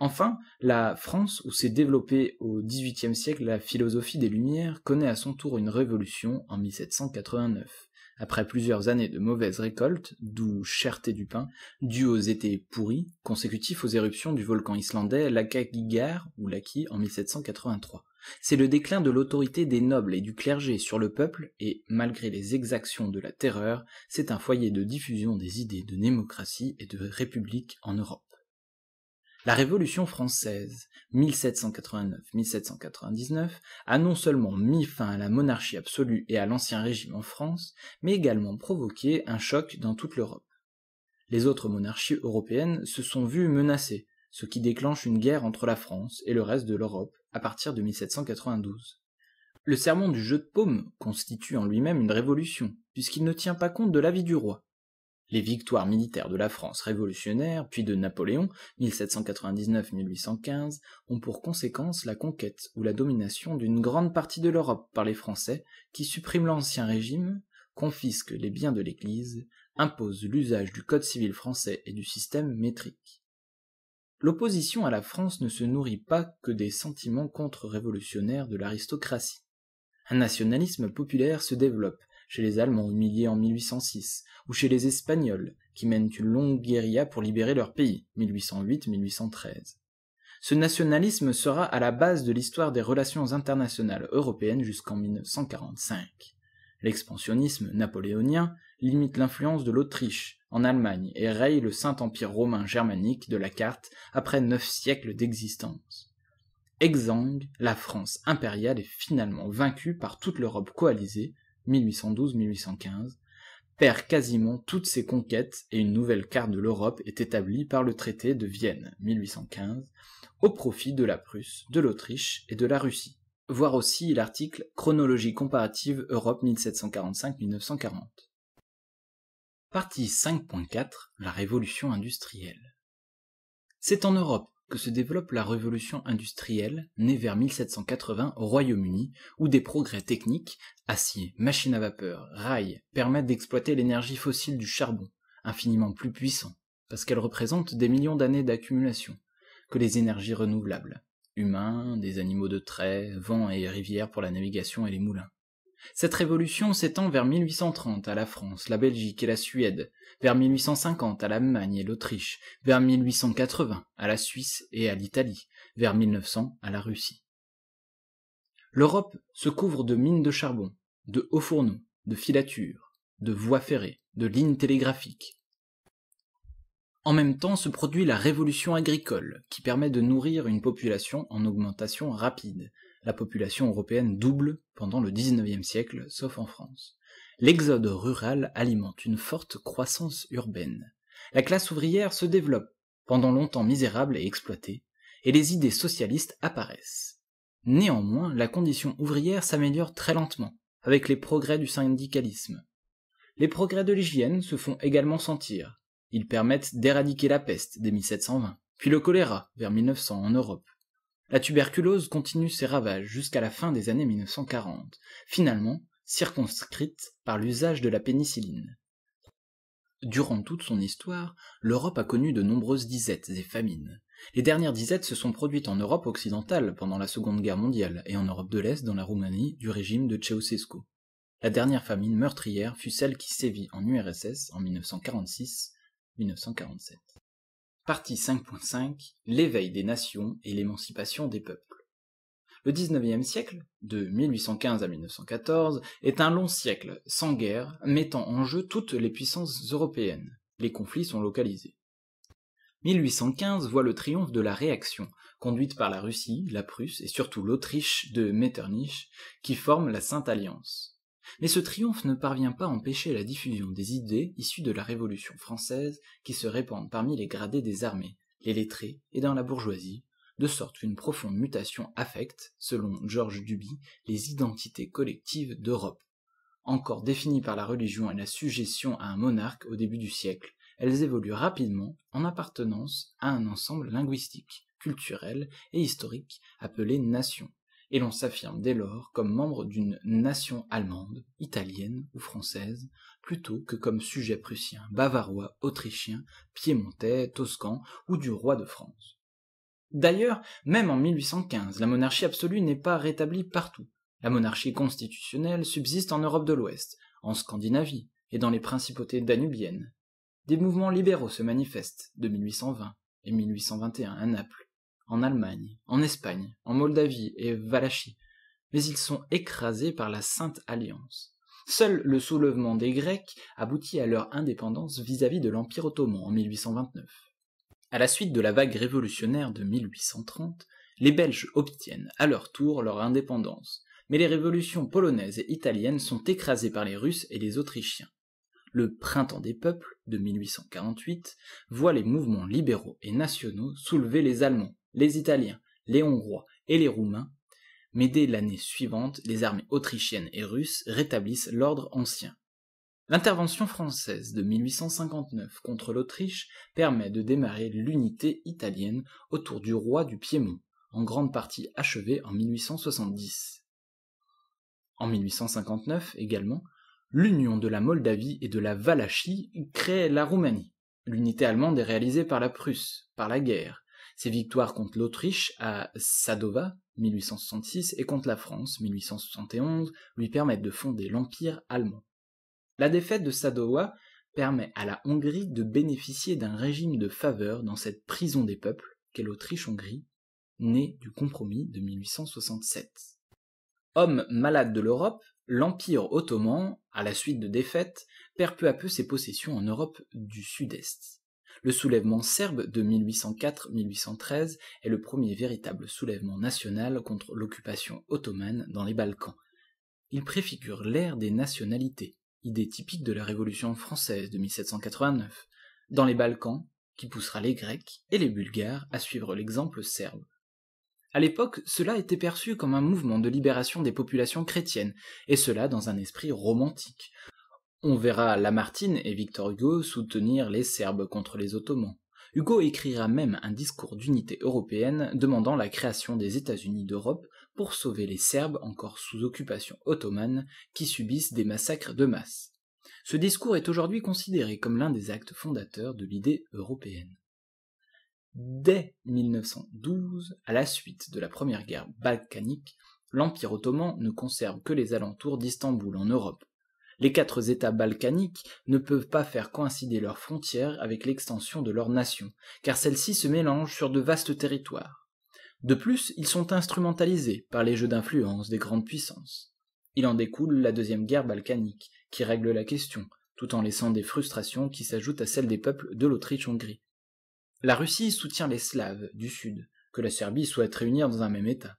Enfin, la France, où s'est développée au XVIIIe siècle la philosophie des Lumières, connaît à son tour une révolution en 1789, après plusieurs années de mauvaises récoltes, d'où cherté du pain, dû aux étés pourris, consécutifs aux éruptions du volcan islandais Lakagigar ou Laki en 1783. C'est le déclin de l'autorité des nobles et du clergé sur le peuple, et malgré les exactions de la terreur, c'est un foyer de diffusion des idées de démocratie et de république en Europe. La Révolution française 1789-1799 a non seulement mis fin à la monarchie absolue et à l'ancien régime en France, mais également provoqué un choc dans toute l'Europe. Les autres monarchies européennes se sont vues menacées, ce qui déclenche une guerre entre la France et le reste de l'Europe à partir de 1792. Le serment du jeu de paume constitue en lui-même une révolution, puisqu'il ne tient pas compte de l'avis du roi, les victoires militaires de la France révolutionnaire, puis de Napoléon, 1799-1815, ont pour conséquence la conquête ou la domination d'une grande partie de l'Europe par les Français, qui suppriment l'Ancien Régime, confisquent les biens de l'Église, imposent l'usage du Code civil français et du système métrique. L'opposition à la France ne se nourrit pas que des sentiments contre-révolutionnaires de l'aristocratie. Un nationalisme populaire se développe, chez les Allemands humiliés en 1806, ou chez les Espagnols, qui mènent une longue guérilla pour libérer leur pays, 1808-1813. Ce nationalisme sera à la base de l'histoire des relations internationales européennes jusqu'en 1945. L'expansionnisme napoléonien limite l'influence de l'Autriche en Allemagne et raye le Saint-Empire romain germanique de la carte après neuf siècles d'existence. Exsangue, la France impériale est finalement vaincue par toute l'Europe coalisée 1812-1815, perd quasiment toutes ses conquêtes et une nouvelle carte de l'Europe est établie par le traité de Vienne 1815 au profit de la Prusse, de l'Autriche et de la Russie. Voir aussi l'article Chronologie comparative Europe 1745-1940. Partie 5.4 La Révolution industrielle. C'est en Europe que se développe la révolution industrielle née vers 1780 au Royaume-Uni, où des progrès techniques, acier, machines à vapeur, rails, permettent d'exploiter l'énergie fossile du charbon, infiniment plus puissant, parce qu'elle représente des millions d'années d'accumulation, que les énergies renouvelables, humains, des animaux de trait, vent et rivières pour la navigation et les moulins. Cette révolution s'étend vers 1830 à la France, la Belgique et la Suède, vers 1850 à l'Allemagne et l'Autriche, vers 1880 à la Suisse et à l'Italie, vers 1900 à la Russie. L'Europe se couvre de mines de charbon, de hauts fourneaux, de filatures, de voies ferrées, de lignes télégraphiques. En même temps se produit la révolution agricole, qui permet de nourrir une population en augmentation rapide, la population européenne double pendant le XIXe siècle, sauf en France. L'exode rural alimente une forte croissance urbaine. La classe ouvrière se développe, pendant longtemps misérable et exploitée, et les idées socialistes apparaissent. Néanmoins, la condition ouvrière s'améliore très lentement, avec les progrès du syndicalisme. Les progrès de l'hygiène se font également sentir. Ils permettent d'éradiquer la peste dès 1720, puis le choléra vers 1900 en Europe. La tuberculose continue ses ravages jusqu'à la fin des années 1940, finalement circonscrite par l'usage de la pénicilline. Durant toute son histoire, l'Europe a connu de nombreuses disettes et famines. Les dernières disettes se sont produites en Europe occidentale pendant la Seconde Guerre mondiale et en Europe de l'Est dans la Roumanie du régime de Ceausescu. La dernière famine meurtrière fut celle qui sévit en URSS en 1946-1947. Partie 5.5 L'éveil des nations et l'émancipation des peuples. Le XIXe siècle, de 1815 à 1914, est un long siècle sans guerre, mettant en jeu toutes les puissances européennes. Les conflits sont localisés. 1815 voit le triomphe de la réaction, conduite par la Russie, la Prusse et surtout l'Autriche de Metternich, qui forme la Sainte Alliance. Mais ce triomphe ne parvient pas à empêcher la diffusion des idées issues de la Révolution française qui se répandent parmi les gradés des armées, les lettrés et dans la bourgeoisie, de sorte qu'une profonde mutation affecte, selon Georges Duby, les identités collectives d'Europe. Encore définies par la religion et la suggestion à un monarque au début du siècle, elles évoluent rapidement en appartenance à un ensemble linguistique, culturel et historique appelé nation et l'on s'affirme dès lors comme membre d'une nation allemande, italienne ou française, plutôt que comme sujet prussien, bavarois, autrichien, piémontais, toscan ou du roi de France. D'ailleurs, même en 1815, la monarchie absolue n'est pas rétablie partout. La monarchie constitutionnelle subsiste en Europe de l'Ouest, en Scandinavie et dans les principautés danubiennes. Des mouvements libéraux se manifestent de 1820 et 1821 à Naples, en Allemagne, en Espagne, en Moldavie et Valachie, mais ils sont écrasés par la Sainte Alliance. Seul le soulèvement des Grecs aboutit à leur indépendance vis-à-vis de l'Empire ottoman en 1829. À la suite de la vague révolutionnaire de 1830, les Belges obtiennent à leur tour leur indépendance, mais les révolutions polonaises et italiennes sont écrasées par les Russes et les Autrichiens. Le Printemps des peuples de 1848 voit les mouvements libéraux et nationaux soulever les Allemands, les Italiens, les Hongrois et les Roumains, mais dès l'année suivante, les armées autrichiennes et russes rétablissent l'ordre ancien. L'intervention française de 1859 contre l'Autriche permet de démarrer l'unité italienne autour du roi du Piémont, en grande partie achevée en 1870. En 1859 également, l'union de la Moldavie et de la Valachie crée la Roumanie. L'unité allemande est réalisée par la Prusse, par la guerre, ses victoires contre l'Autriche à Sadova, 1866, et contre la France, 1871, lui permettent de fonder l'Empire allemand. La défaite de Sadova permet à la Hongrie de bénéficier d'un régime de faveur dans cette prison des peuples qu'est l'Autriche-Hongrie, née du compromis de 1867. Homme malade de l'Europe, l'Empire ottoman, à la suite de défaites, perd peu à peu ses possessions en Europe du Sud-Est. Le soulèvement serbe de 1804-1813 est le premier véritable soulèvement national contre l'occupation ottomane dans les Balkans. Il préfigure l'ère des nationalités, idée typique de la Révolution française de 1789, dans les Balkans, qui poussera les Grecs et les Bulgares à suivre l'exemple serbe. À l'époque, cela était perçu comme un mouvement de libération des populations chrétiennes, et cela dans un esprit romantique, on verra Lamartine et Victor Hugo soutenir les Serbes contre les Ottomans. Hugo écrira même un discours d'unité européenne demandant la création des États-Unis d'Europe pour sauver les Serbes encore sous occupation ottomane qui subissent des massacres de masse. Ce discours est aujourd'hui considéré comme l'un des actes fondateurs de l'idée européenne. Dès 1912, à la suite de la première guerre balkanique, l'Empire ottoman ne conserve que les alentours d'Istanbul en Europe, les quatre États balkaniques ne peuvent pas faire coïncider leurs frontières avec l'extension de leur nation, car celles-ci se mélangent sur de vastes territoires. De plus, ils sont instrumentalisés par les jeux d'influence des grandes puissances. Il en découle la deuxième guerre balkanique, qui règle la question, tout en laissant des frustrations qui s'ajoutent à celles des peuples de l'Autriche-Hongrie. La Russie soutient les Slaves du Sud, que la Serbie souhaite réunir dans un même État.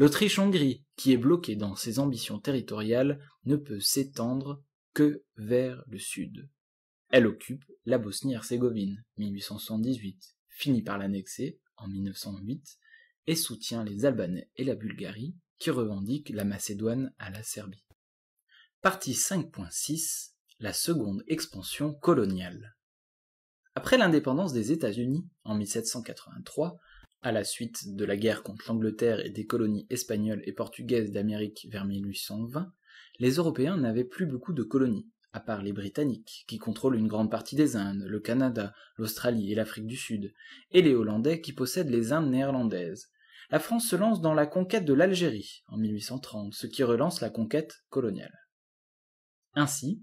L'Autriche-Hongrie, qui est bloquée dans ses ambitions territoriales, ne peut s'étendre que vers le sud. Elle occupe la Bosnie-Herzégovine, 1878, finit par l'annexer en 1908, et soutient les Albanais et la Bulgarie, qui revendiquent la Macédoine à la Serbie. Partie 5.6 La seconde expansion coloniale. Après l'indépendance des États-Unis en 1783, à la suite de la guerre contre l'Angleterre et des colonies espagnoles et portugaises d'Amérique vers 1820, les Européens n'avaient plus beaucoup de colonies, à part les Britanniques, qui contrôlent une grande partie des Indes, le Canada, l'Australie et l'Afrique du Sud, et les Hollandais qui possèdent les Indes néerlandaises. La France se lance dans la conquête de l'Algérie en 1830, ce qui relance la conquête coloniale. Ainsi,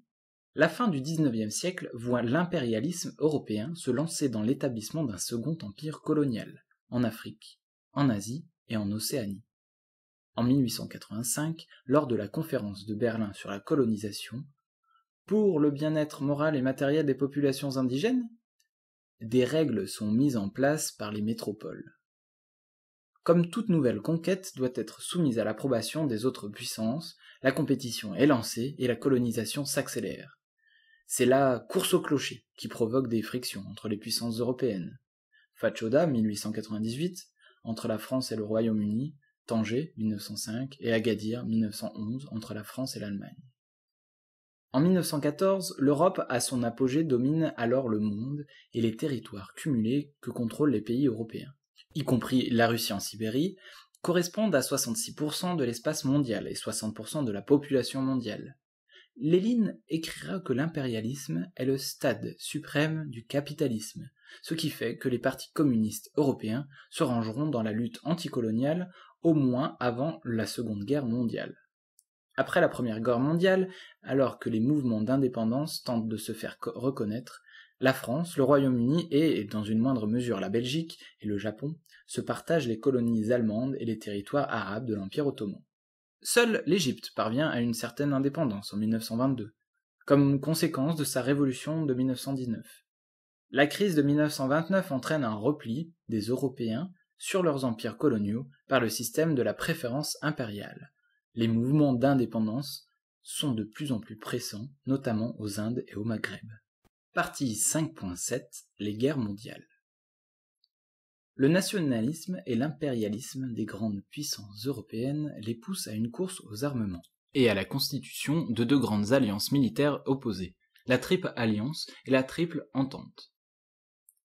la fin du XIXe siècle voit l'impérialisme européen se lancer dans l'établissement d'un second empire colonial en Afrique, en Asie et en Océanie. En 1885, lors de la conférence de Berlin sur la colonisation, pour le bien-être moral et matériel des populations indigènes, des règles sont mises en place par les métropoles. Comme toute nouvelle conquête doit être soumise à l'approbation des autres puissances, la compétition est lancée et la colonisation s'accélère. C'est la course au clocher qui provoque des frictions entre les puissances européennes. Fachoda, 1898, entre la France et le Royaume-Uni, Tanger, 1905, et Agadir, 1911, entre la France et l'Allemagne. En 1914, l'Europe à son apogée domine alors le monde et les territoires cumulés que contrôlent les pays européens, y compris la Russie en Sibérie, correspondent à 66% de l'espace mondial et 60% de la population mondiale. Léline écrira que l'impérialisme est le stade suprême du capitalisme, ce qui fait que les partis communistes européens se rangeront dans la lutte anticoloniale au moins avant la Seconde Guerre mondiale. Après la Première Guerre mondiale, alors que les mouvements d'indépendance tentent de se faire reconnaître, la France, le Royaume-Uni et, dans une moindre mesure, la Belgique et le Japon se partagent les colonies allemandes et les territoires arabes de l'Empire ottoman. Seule l'Égypte parvient à une certaine indépendance en 1922, comme conséquence de sa révolution de 1919. La crise de 1929 entraîne un repli des Européens sur leurs empires coloniaux par le système de la préférence impériale. Les mouvements d'indépendance sont de plus en plus pressants, notamment aux Indes et au Maghreb. Partie 5.7 Les guerres mondiales. Le nationalisme et l'impérialisme des grandes puissances européennes les poussent à une course aux armements et à la constitution de deux grandes alliances militaires opposées, la Triple Alliance et la Triple Entente.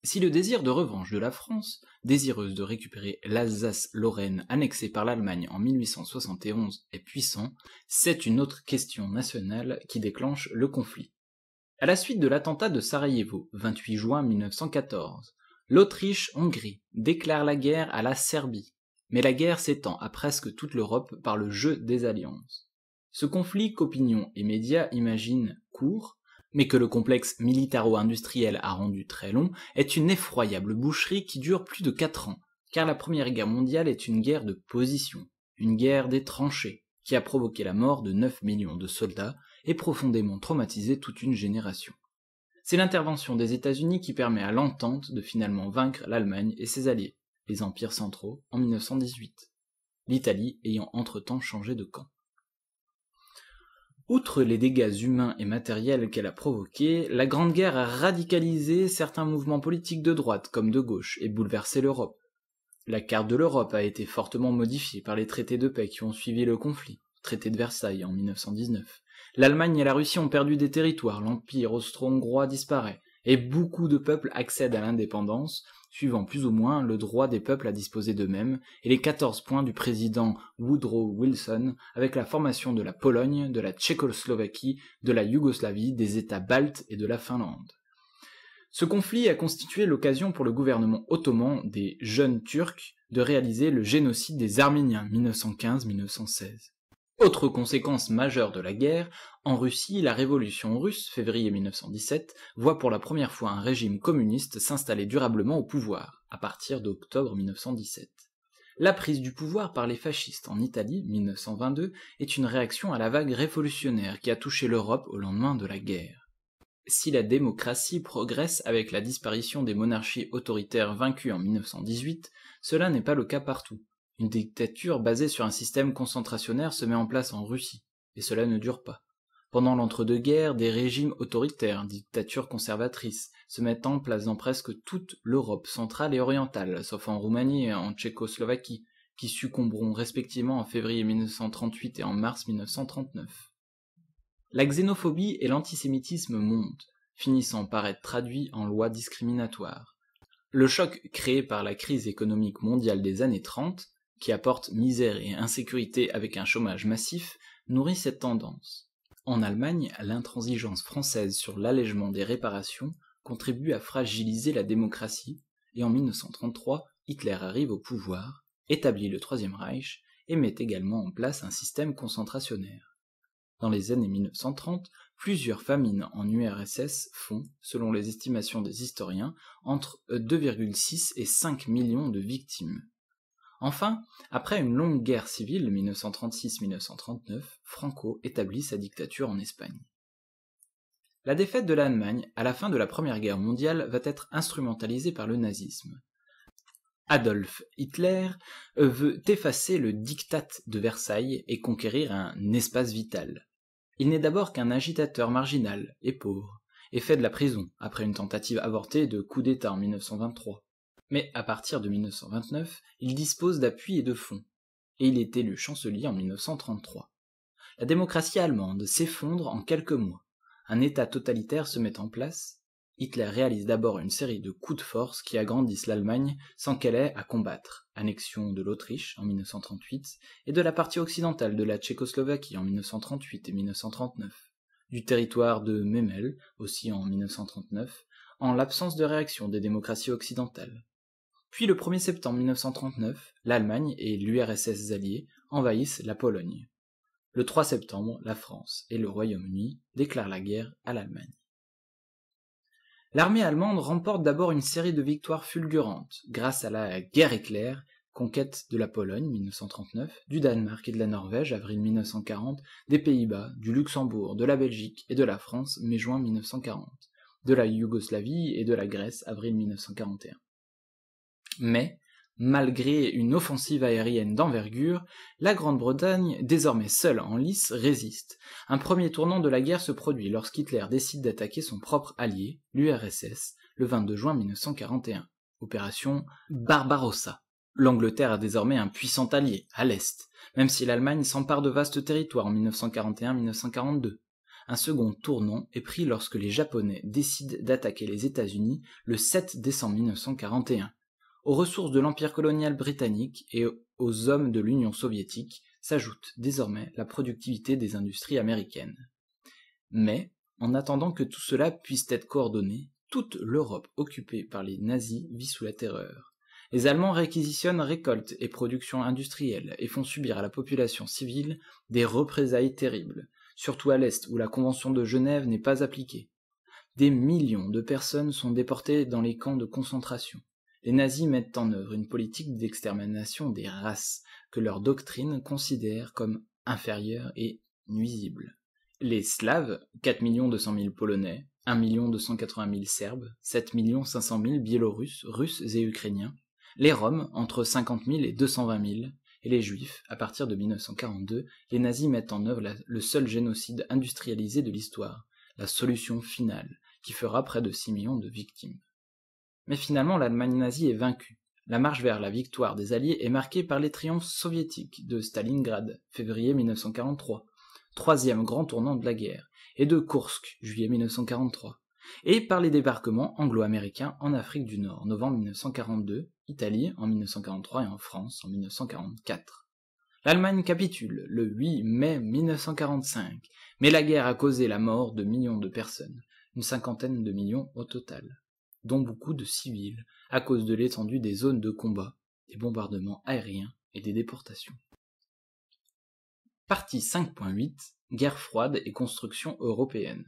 Si le désir de revanche de la France, désireuse de récupérer l'Alsace-Lorraine annexée par l'Allemagne en 1871, est puissant, c'est une autre question nationale qui déclenche le conflit. À la suite de l'attentat de Sarajevo, 28 juin 1914, L'Autriche-Hongrie déclare la guerre à la Serbie, mais la guerre s'étend à presque toute l'Europe par le jeu des alliances. Ce conflit qu'opinion et médias imaginent court, mais que le complexe militaro-industriel a rendu très long, est une effroyable boucherie qui dure plus de quatre ans, car la Première Guerre mondiale est une guerre de position, une guerre des tranchées, qui a provoqué la mort de 9 millions de soldats et profondément traumatisé toute une génération. C'est l'intervention des États-Unis qui permet à l'entente de finalement vaincre l'Allemagne et ses alliés, les empires centraux, en 1918, l'Italie ayant entre-temps changé de camp. Outre les dégâts humains et matériels qu'elle a provoqués, la Grande Guerre a radicalisé certains mouvements politiques de droite comme de gauche et bouleversé l'Europe. La carte de l'Europe a été fortement modifiée par les traités de paix qui ont suivi le conflit, traité de Versailles en 1919. L'Allemagne et la Russie ont perdu des territoires, l'Empire austro-hongrois disparaît, et beaucoup de peuples accèdent à l'indépendance, suivant plus ou moins le droit des peuples à disposer d'eux-mêmes, et les 14 points du président Woodrow Wilson avec la formation de la Pologne, de la Tchécoslovaquie, de la Yougoslavie, des États baltes et de la Finlande. Ce conflit a constitué l'occasion pour le gouvernement ottoman des jeunes Turcs de réaliser le génocide des Arméniens 1915-1916. Autre conséquence majeure de la guerre, en Russie, la révolution russe, février 1917, voit pour la première fois un régime communiste s'installer durablement au pouvoir, à partir d'octobre 1917. La prise du pouvoir par les fascistes en Italie, 1922, est une réaction à la vague révolutionnaire qui a touché l'Europe au lendemain de la guerre. Si la démocratie progresse avec la disparition des monarchies autoritaires vaincues en 1918, cela n'est pas le cas partout. Une dictature basée sur un système concentrationnaire se met en place en Russie, et cela ne dure pas. Pendant l'entre-deux-guerres, des régimes autoritaires, dictatures conservatrices, se mettent en place dans presque toute l'Europe centrale et orientale, sauf en Roumanie et en Tchécoslovaquie, qui succomberont respectivement en février 1938 et en mars 1939. La xénophobie et l'antisémitisme montent, finissant par être traduits en lois discriminatoires. Le choc créé par la crise économique mondiale des années 30 qui apporte misère et insécurité avec un chômage massif, nourrit cette tendance. En Allemagne, l'intransigeance française sur l'allègement des réparations contribue à fragiliser la démocratie, et en 1933, Hitler arrive au pouvoir, établit le Troisième Reich et met également en place un système concentrationnaire. Dans les années 1930, plusieurs famines en URSS font, selon les estimations des historiens, entre 2,6 et 5 millions de victimes. Enfin, après une longue guerre civile 1936-1939, Franco établit sa dictature en Espagne. La défaite de l'Allemagne à la fin de la Première Guerre mondiale va être instrumentalisée par le nazisme. Adolf Hitler euh, veut effacer le diktat de Versailles et conquérir un espace vital. Il n'est d'abord qu'un agitateur marginal et pauvre, et fait de la prison après une tentative avortée de coup d'État en 1923. Mais à partir de 1929, il dispose d'appui et de fonds, et il est élu chancelier en 1933. La démocratie allemande s'effondre en quelques mois. Un État totalitaire se met en place. Hitler réalise d'abord une série de coups de force qui agrandissent l'Allemagne sans qu'elle ait à combattre. Annexion de l'Autriche en 1938 et de la partie occidentale de la Tchécoslovaquie en 1938 et 1939 du territoire de Memel, aussi en 1939, en l'absence de réaction des démocraties occidentales. Puis le 1er septembre 1939, l'Allemagne et l'URSS alliés envahissent la Pologne. Le 3 septembre, la France et le Royaume-Uni déclarent la guerre à l'Allemagne. L'armée allemande remporte d'abord une série de victoires fulgurantes grâce à la guerre éclair, conquête de la Pologne 1939, du Danemark et de la Norvège avril 1940, des Pays-Bas, du Luxembourg, de la Belgique et de la France mai-juin 1940, de la Yougoslavie et de la Grèce avril 1941. Mais, malgré une offensive aérienne d'envergure, la Grande-Bretagne, désormais seule en lice, résiste. Un premier tournant de la guerre se produit lorsqu'Hitler décide d'attaquer son propre allié, l'URSS, le 22 juin 1941. Opération Barbarossa. L'Angleterre a désormais un puissant allié, à l'Est, même si l'Allemagne s'empare de vastes territoires en 1941-1942. Un second tournant est pris lorsque les Japonais décident d'attaquer les États-Unis le 7 décembre 1941. Aux ressources de l'Empire colonial britannique et aux hommes de l'Union soviétique s'ajoute désormais la productivité des industries américaines. Mais, en attendant que tout cela puisse être coordonné, toute l'Europe occupée par les nazis vit sous la terreur. Les Allemands réquisitionnent récoltes et productions industrielles et font subir à la population civile des représailles terribles, surtout à l'Est où la Convention de Genève n'est pas appliquée. Des millions de personnes sont déportées dans les camps de concentration les nazis mettent en œuvre une politique d'extermination des races que leur doctrine considère comme inférieures et nuisibles. Les Slaves, 4 200 000 Polonais, 1 280 000 Serbes, 7 500 000 Biélorusses, Russes et Ukrainiens, les Roms, entre 50 000 et 220 000, et les Juifs, à partir de 1942, les nazis mettent en œuvre le seul génocide industrialisé de l'histoire, la solution finale, qui fera près de 6 millions de victimes. Mais finalement, l'Allemagne nazie est vaincue. La marche vers la victoire des Alliés est marquée par les triomphes soviétiques de Stalingrad, février 1943, troisième grand tournant de la guerre, et de Kursk, juillet 1943, et par les débarquements anglo-américains en Afrique du Nord, novembre 1942, Italie en 1943 et en France en 1944. L'Allemagne capitule le 8 mai 1945, mais la guerre a causé la mort de millions de personnes, une cinquantaine de millions au total dont beaucoup de civils, à cause de l'étendue des zones de combat, des bombardements aériens et des déportations. Partie 5.8 Guerre froide et construction européenne.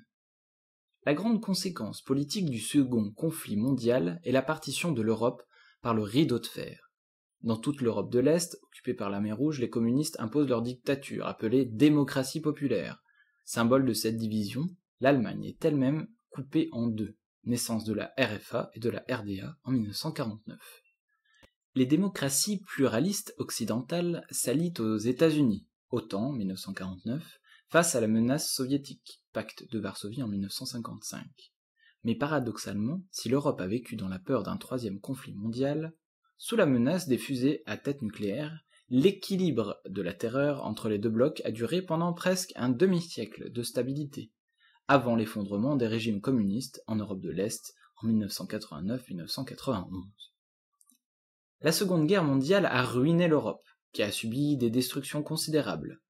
La grande conséquence politique du second conflit mondial est la partition de l'Europe par le rideau de fer. Dans toute l'Europe de l'Est, occupée par la mer Rouge, les communistes imposent leur dictature, appelée démocratie populaire. Symbole de cette division, l'Allemagne est elle-même coupée en deux naissance de la RFA et de la RDA en 1949. Les démocraties pluralistes occidentales s'allient aux États-Unis, OTAN 1949, face à la menace soviétique, pacte de Varsovie en 1955. Mais paradoxalement, si l'Europe a vécu dans la peur d'un troisième conflit mondial, sous la menace des fusées à tête nucléaire, l'équilibre de la terreur entre les deux blocs a duré pendant presque un demi-siècle de stabilité, avant l'effondrement des régimes communistes en Europe de l'Est en 1989-1991. La Seconde Guerre mondiale a ruiné l'Europe, qui a subi des destructions considérables.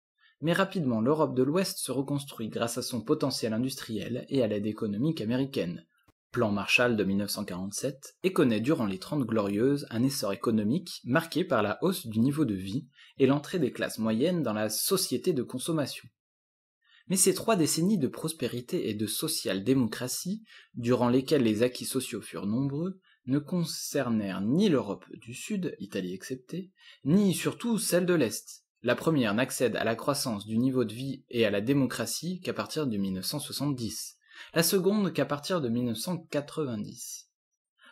Mais rapidement, l'Europe de l'Ouest se reconstruit grâce à son potentiel industriel et à l'aide économique américaine, plan Marshall de 1947, et connaît durant les Trente Glorieuses un essor économique marqué par la hausse du niveau de vie et l'entrée des classes moyennes dans la société de consommation. Mais ces trois décennies de prospérité et de social-démocratie, durant lesquelles les acquis sociaux furent nombreux, ne concernèrent ni l'Europe du Sud, Italie exceptée, ni surtout celle de l'Est. La première n'accède à la croissance du niveau de vie et à la démocratie qu'à partir de 1970, la seconde qu'à partir de 1990.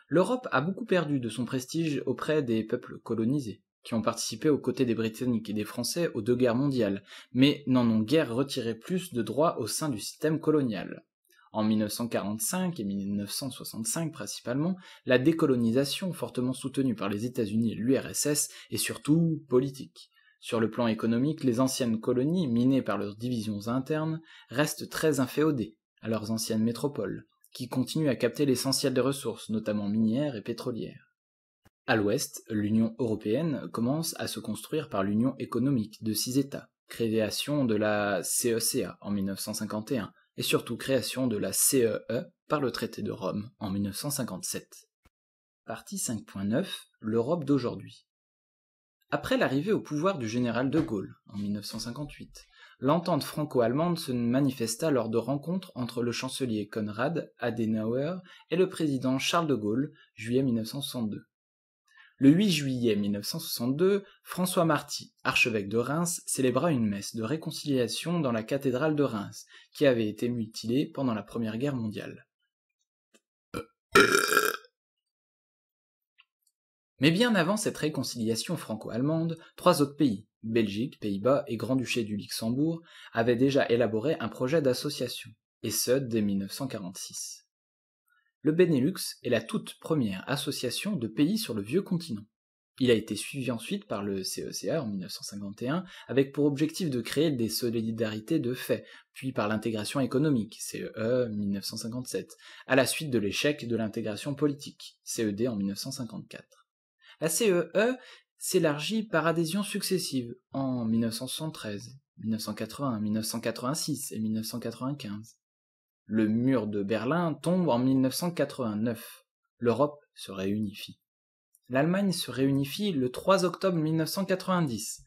L'Europe a beaucoup perdu de son prestige auprès des peuples colonisés qui ont participé aux côtés des Britanniques et des Français aux deux guerres mondiales, mais n'en ont guère retiré plus de droits au sein du système colonial. En 1945 et 1965 principalement, la décolonisation, fortement soutenue par les États-Unis et l'URSS, est surtout politique. Sur le plan économique, les anciennes colonies, minées par leurs divisions internes, restent très inféodées à leurs anciennes métropoles, qui continuent à capter l'essentiel des ressources, notamment minières et pétrolières. À l'ouest, l'Union européenne commence à se construire par l'Union économique de six États, création de la CECA en 1951 et surtout création de la CEE e par le traité de Rome en 1957. Partie 5.9 L'Europe d'aujourd'hui. Après l'arrivée au pouvoir du général de Gaulle en 1958, l'entente franco-allemande se manifesta lors de rencontres entre le chancelier Konrad Adenauer et le président Charles de Gaulle, juillet 1962. Le 8 juillet 1962, François Marty, archevêque de Reims, célébra une messe de réconciliation dans la cathédrale de Reims, qui avait été mutilée pendant la Première Guerre mondiale. Mais bien avant cette réconciliation franco-allemande, trois autres pays, Belgique, Pays-Bas et Grand-Duché du Luxembourg, avaient déjà élaboré un projet d'association, et ce dès 1946 le Benelux est la toute première association de pays sur le vieux continent. Il a été suivi ensuite par le CECA en 1951, avec pour objectif de créer des solidarités de fait, puis par l'intégration économique, e e CEE 1957, à la suite de l'échec de l'intégration politique, CED en 1954. La CEE e s'élargit par adhésions successives en 1973, 1980, 1986 et 1995. Le mur de Berlin tombe en 1989. L'Europe se réunifie. L'Allemagne se réunifie le 3 octobre 1990.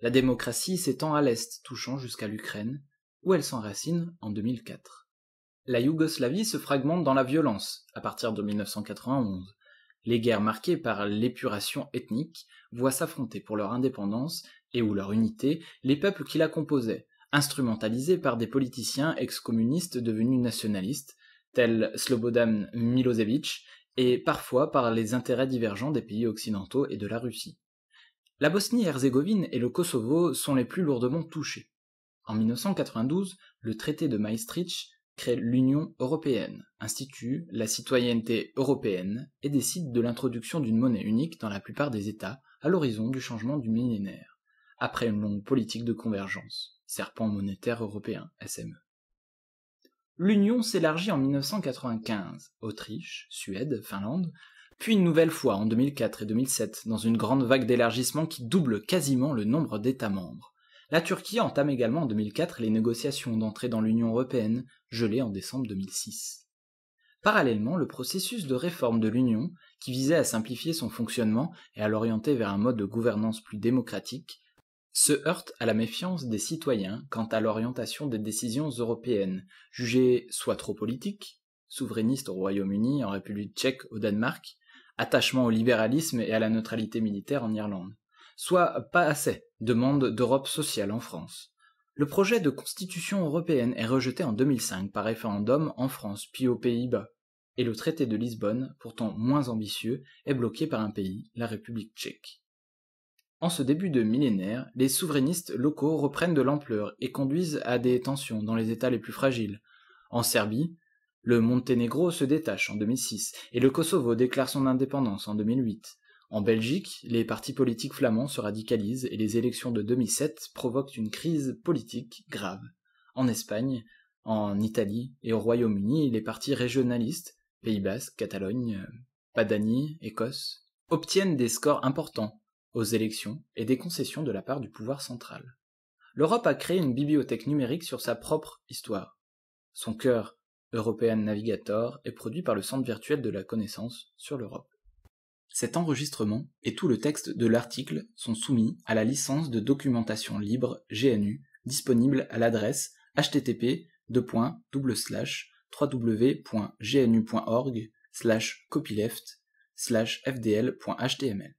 La démocratie s'étend à l'Est, touchant jusqu'à l'Ukraine, où elle s'enracine en 2004. La Yougoslavie se fragmente dans la violence, à partir de 1991. Les guerres marquées par l'épuration ethnique voient s'affronter pour leur indépendance et ou leur unité les peuples qui la composaient, instrumentalisé par des politiciens ex-communistes devenus nationalistes, tels Slobodan Milosevic, et parfois par les intérêts divergents des pays occidentaux et de la Russie. La Bosnie-Herzégovine et le Kosovo sont les plus lourdement touchés. En 1992, le traité de Maastricht crée l'Union européenne, institue la citoyenneté européenne et décide de l'introduction d'une monnaie unique dans la plupart des États à l'horizon du changement du millénaire après une longue politique de convergence, serpent monétaire européen, SME. L'Union s'élargit en 1995, Autriche, Suède, Finlande, puis une nouvelle fois en 2004 et 2007, dans une grande vague d'élargissement qui double quasiment le nombre d'États membres. La Turquie entame également en 2004 les négociations d'entrée dans l'Union européenne, gelées en décembre 2006. Parallèlement, le processus de réforme de l'Union, qui visait à simplifier son fonctionnement et à l'orienter vers un mode de gouvernance plus démocratique, se heurte à la méfiance des citoyens quant à l'orientation des décisions européennes, jugées soit trop politiques, souverainistes au Royaume-Uni, en République tchèque, au Danemark, attachement au libéralisme et à la neutralité militaire en Irlande, soit pas assez, demande d'Europe sociale en France. Le projet de constitution européenne est rejeté en 2005 par référendum en France puis aux Pays-Bas, et le traité de Lisbonne, pourtant moins ambitieux, est bloqué par un pays, la République tchèque. En ce début de millénaire, les souverainistes locaux reprennent de l'ampleur et conduisent à des tensions dans les États les plus fragiles. En Serbie, le Monténégro se détache en 2006 et le Kosovo déclare son indépendance en 2008. En Belgique, les partis politiques flamands se radicalisent et les élections de 2007 provoquent une crise politique grave. En Espagne, en Italie et au Royaume-Uni, les partis régionalistes, Pays Basque, Catalogne, Padanie, Écosse, obtiennent des scores importants aux élections et des concessions de la part du pouvoir central. L'Europe a créé une bibliothèque numérique sur sa propre histoire. Son cœur, European Navigator, est produit par le Centre virtuel de la connaissance sur l'Europe. Cet enregistrement et tout le texte de l'article sont soumis à la licence de documentation libre GNU disponible à l'adresse http www.gnu.org copyleft fdl.html.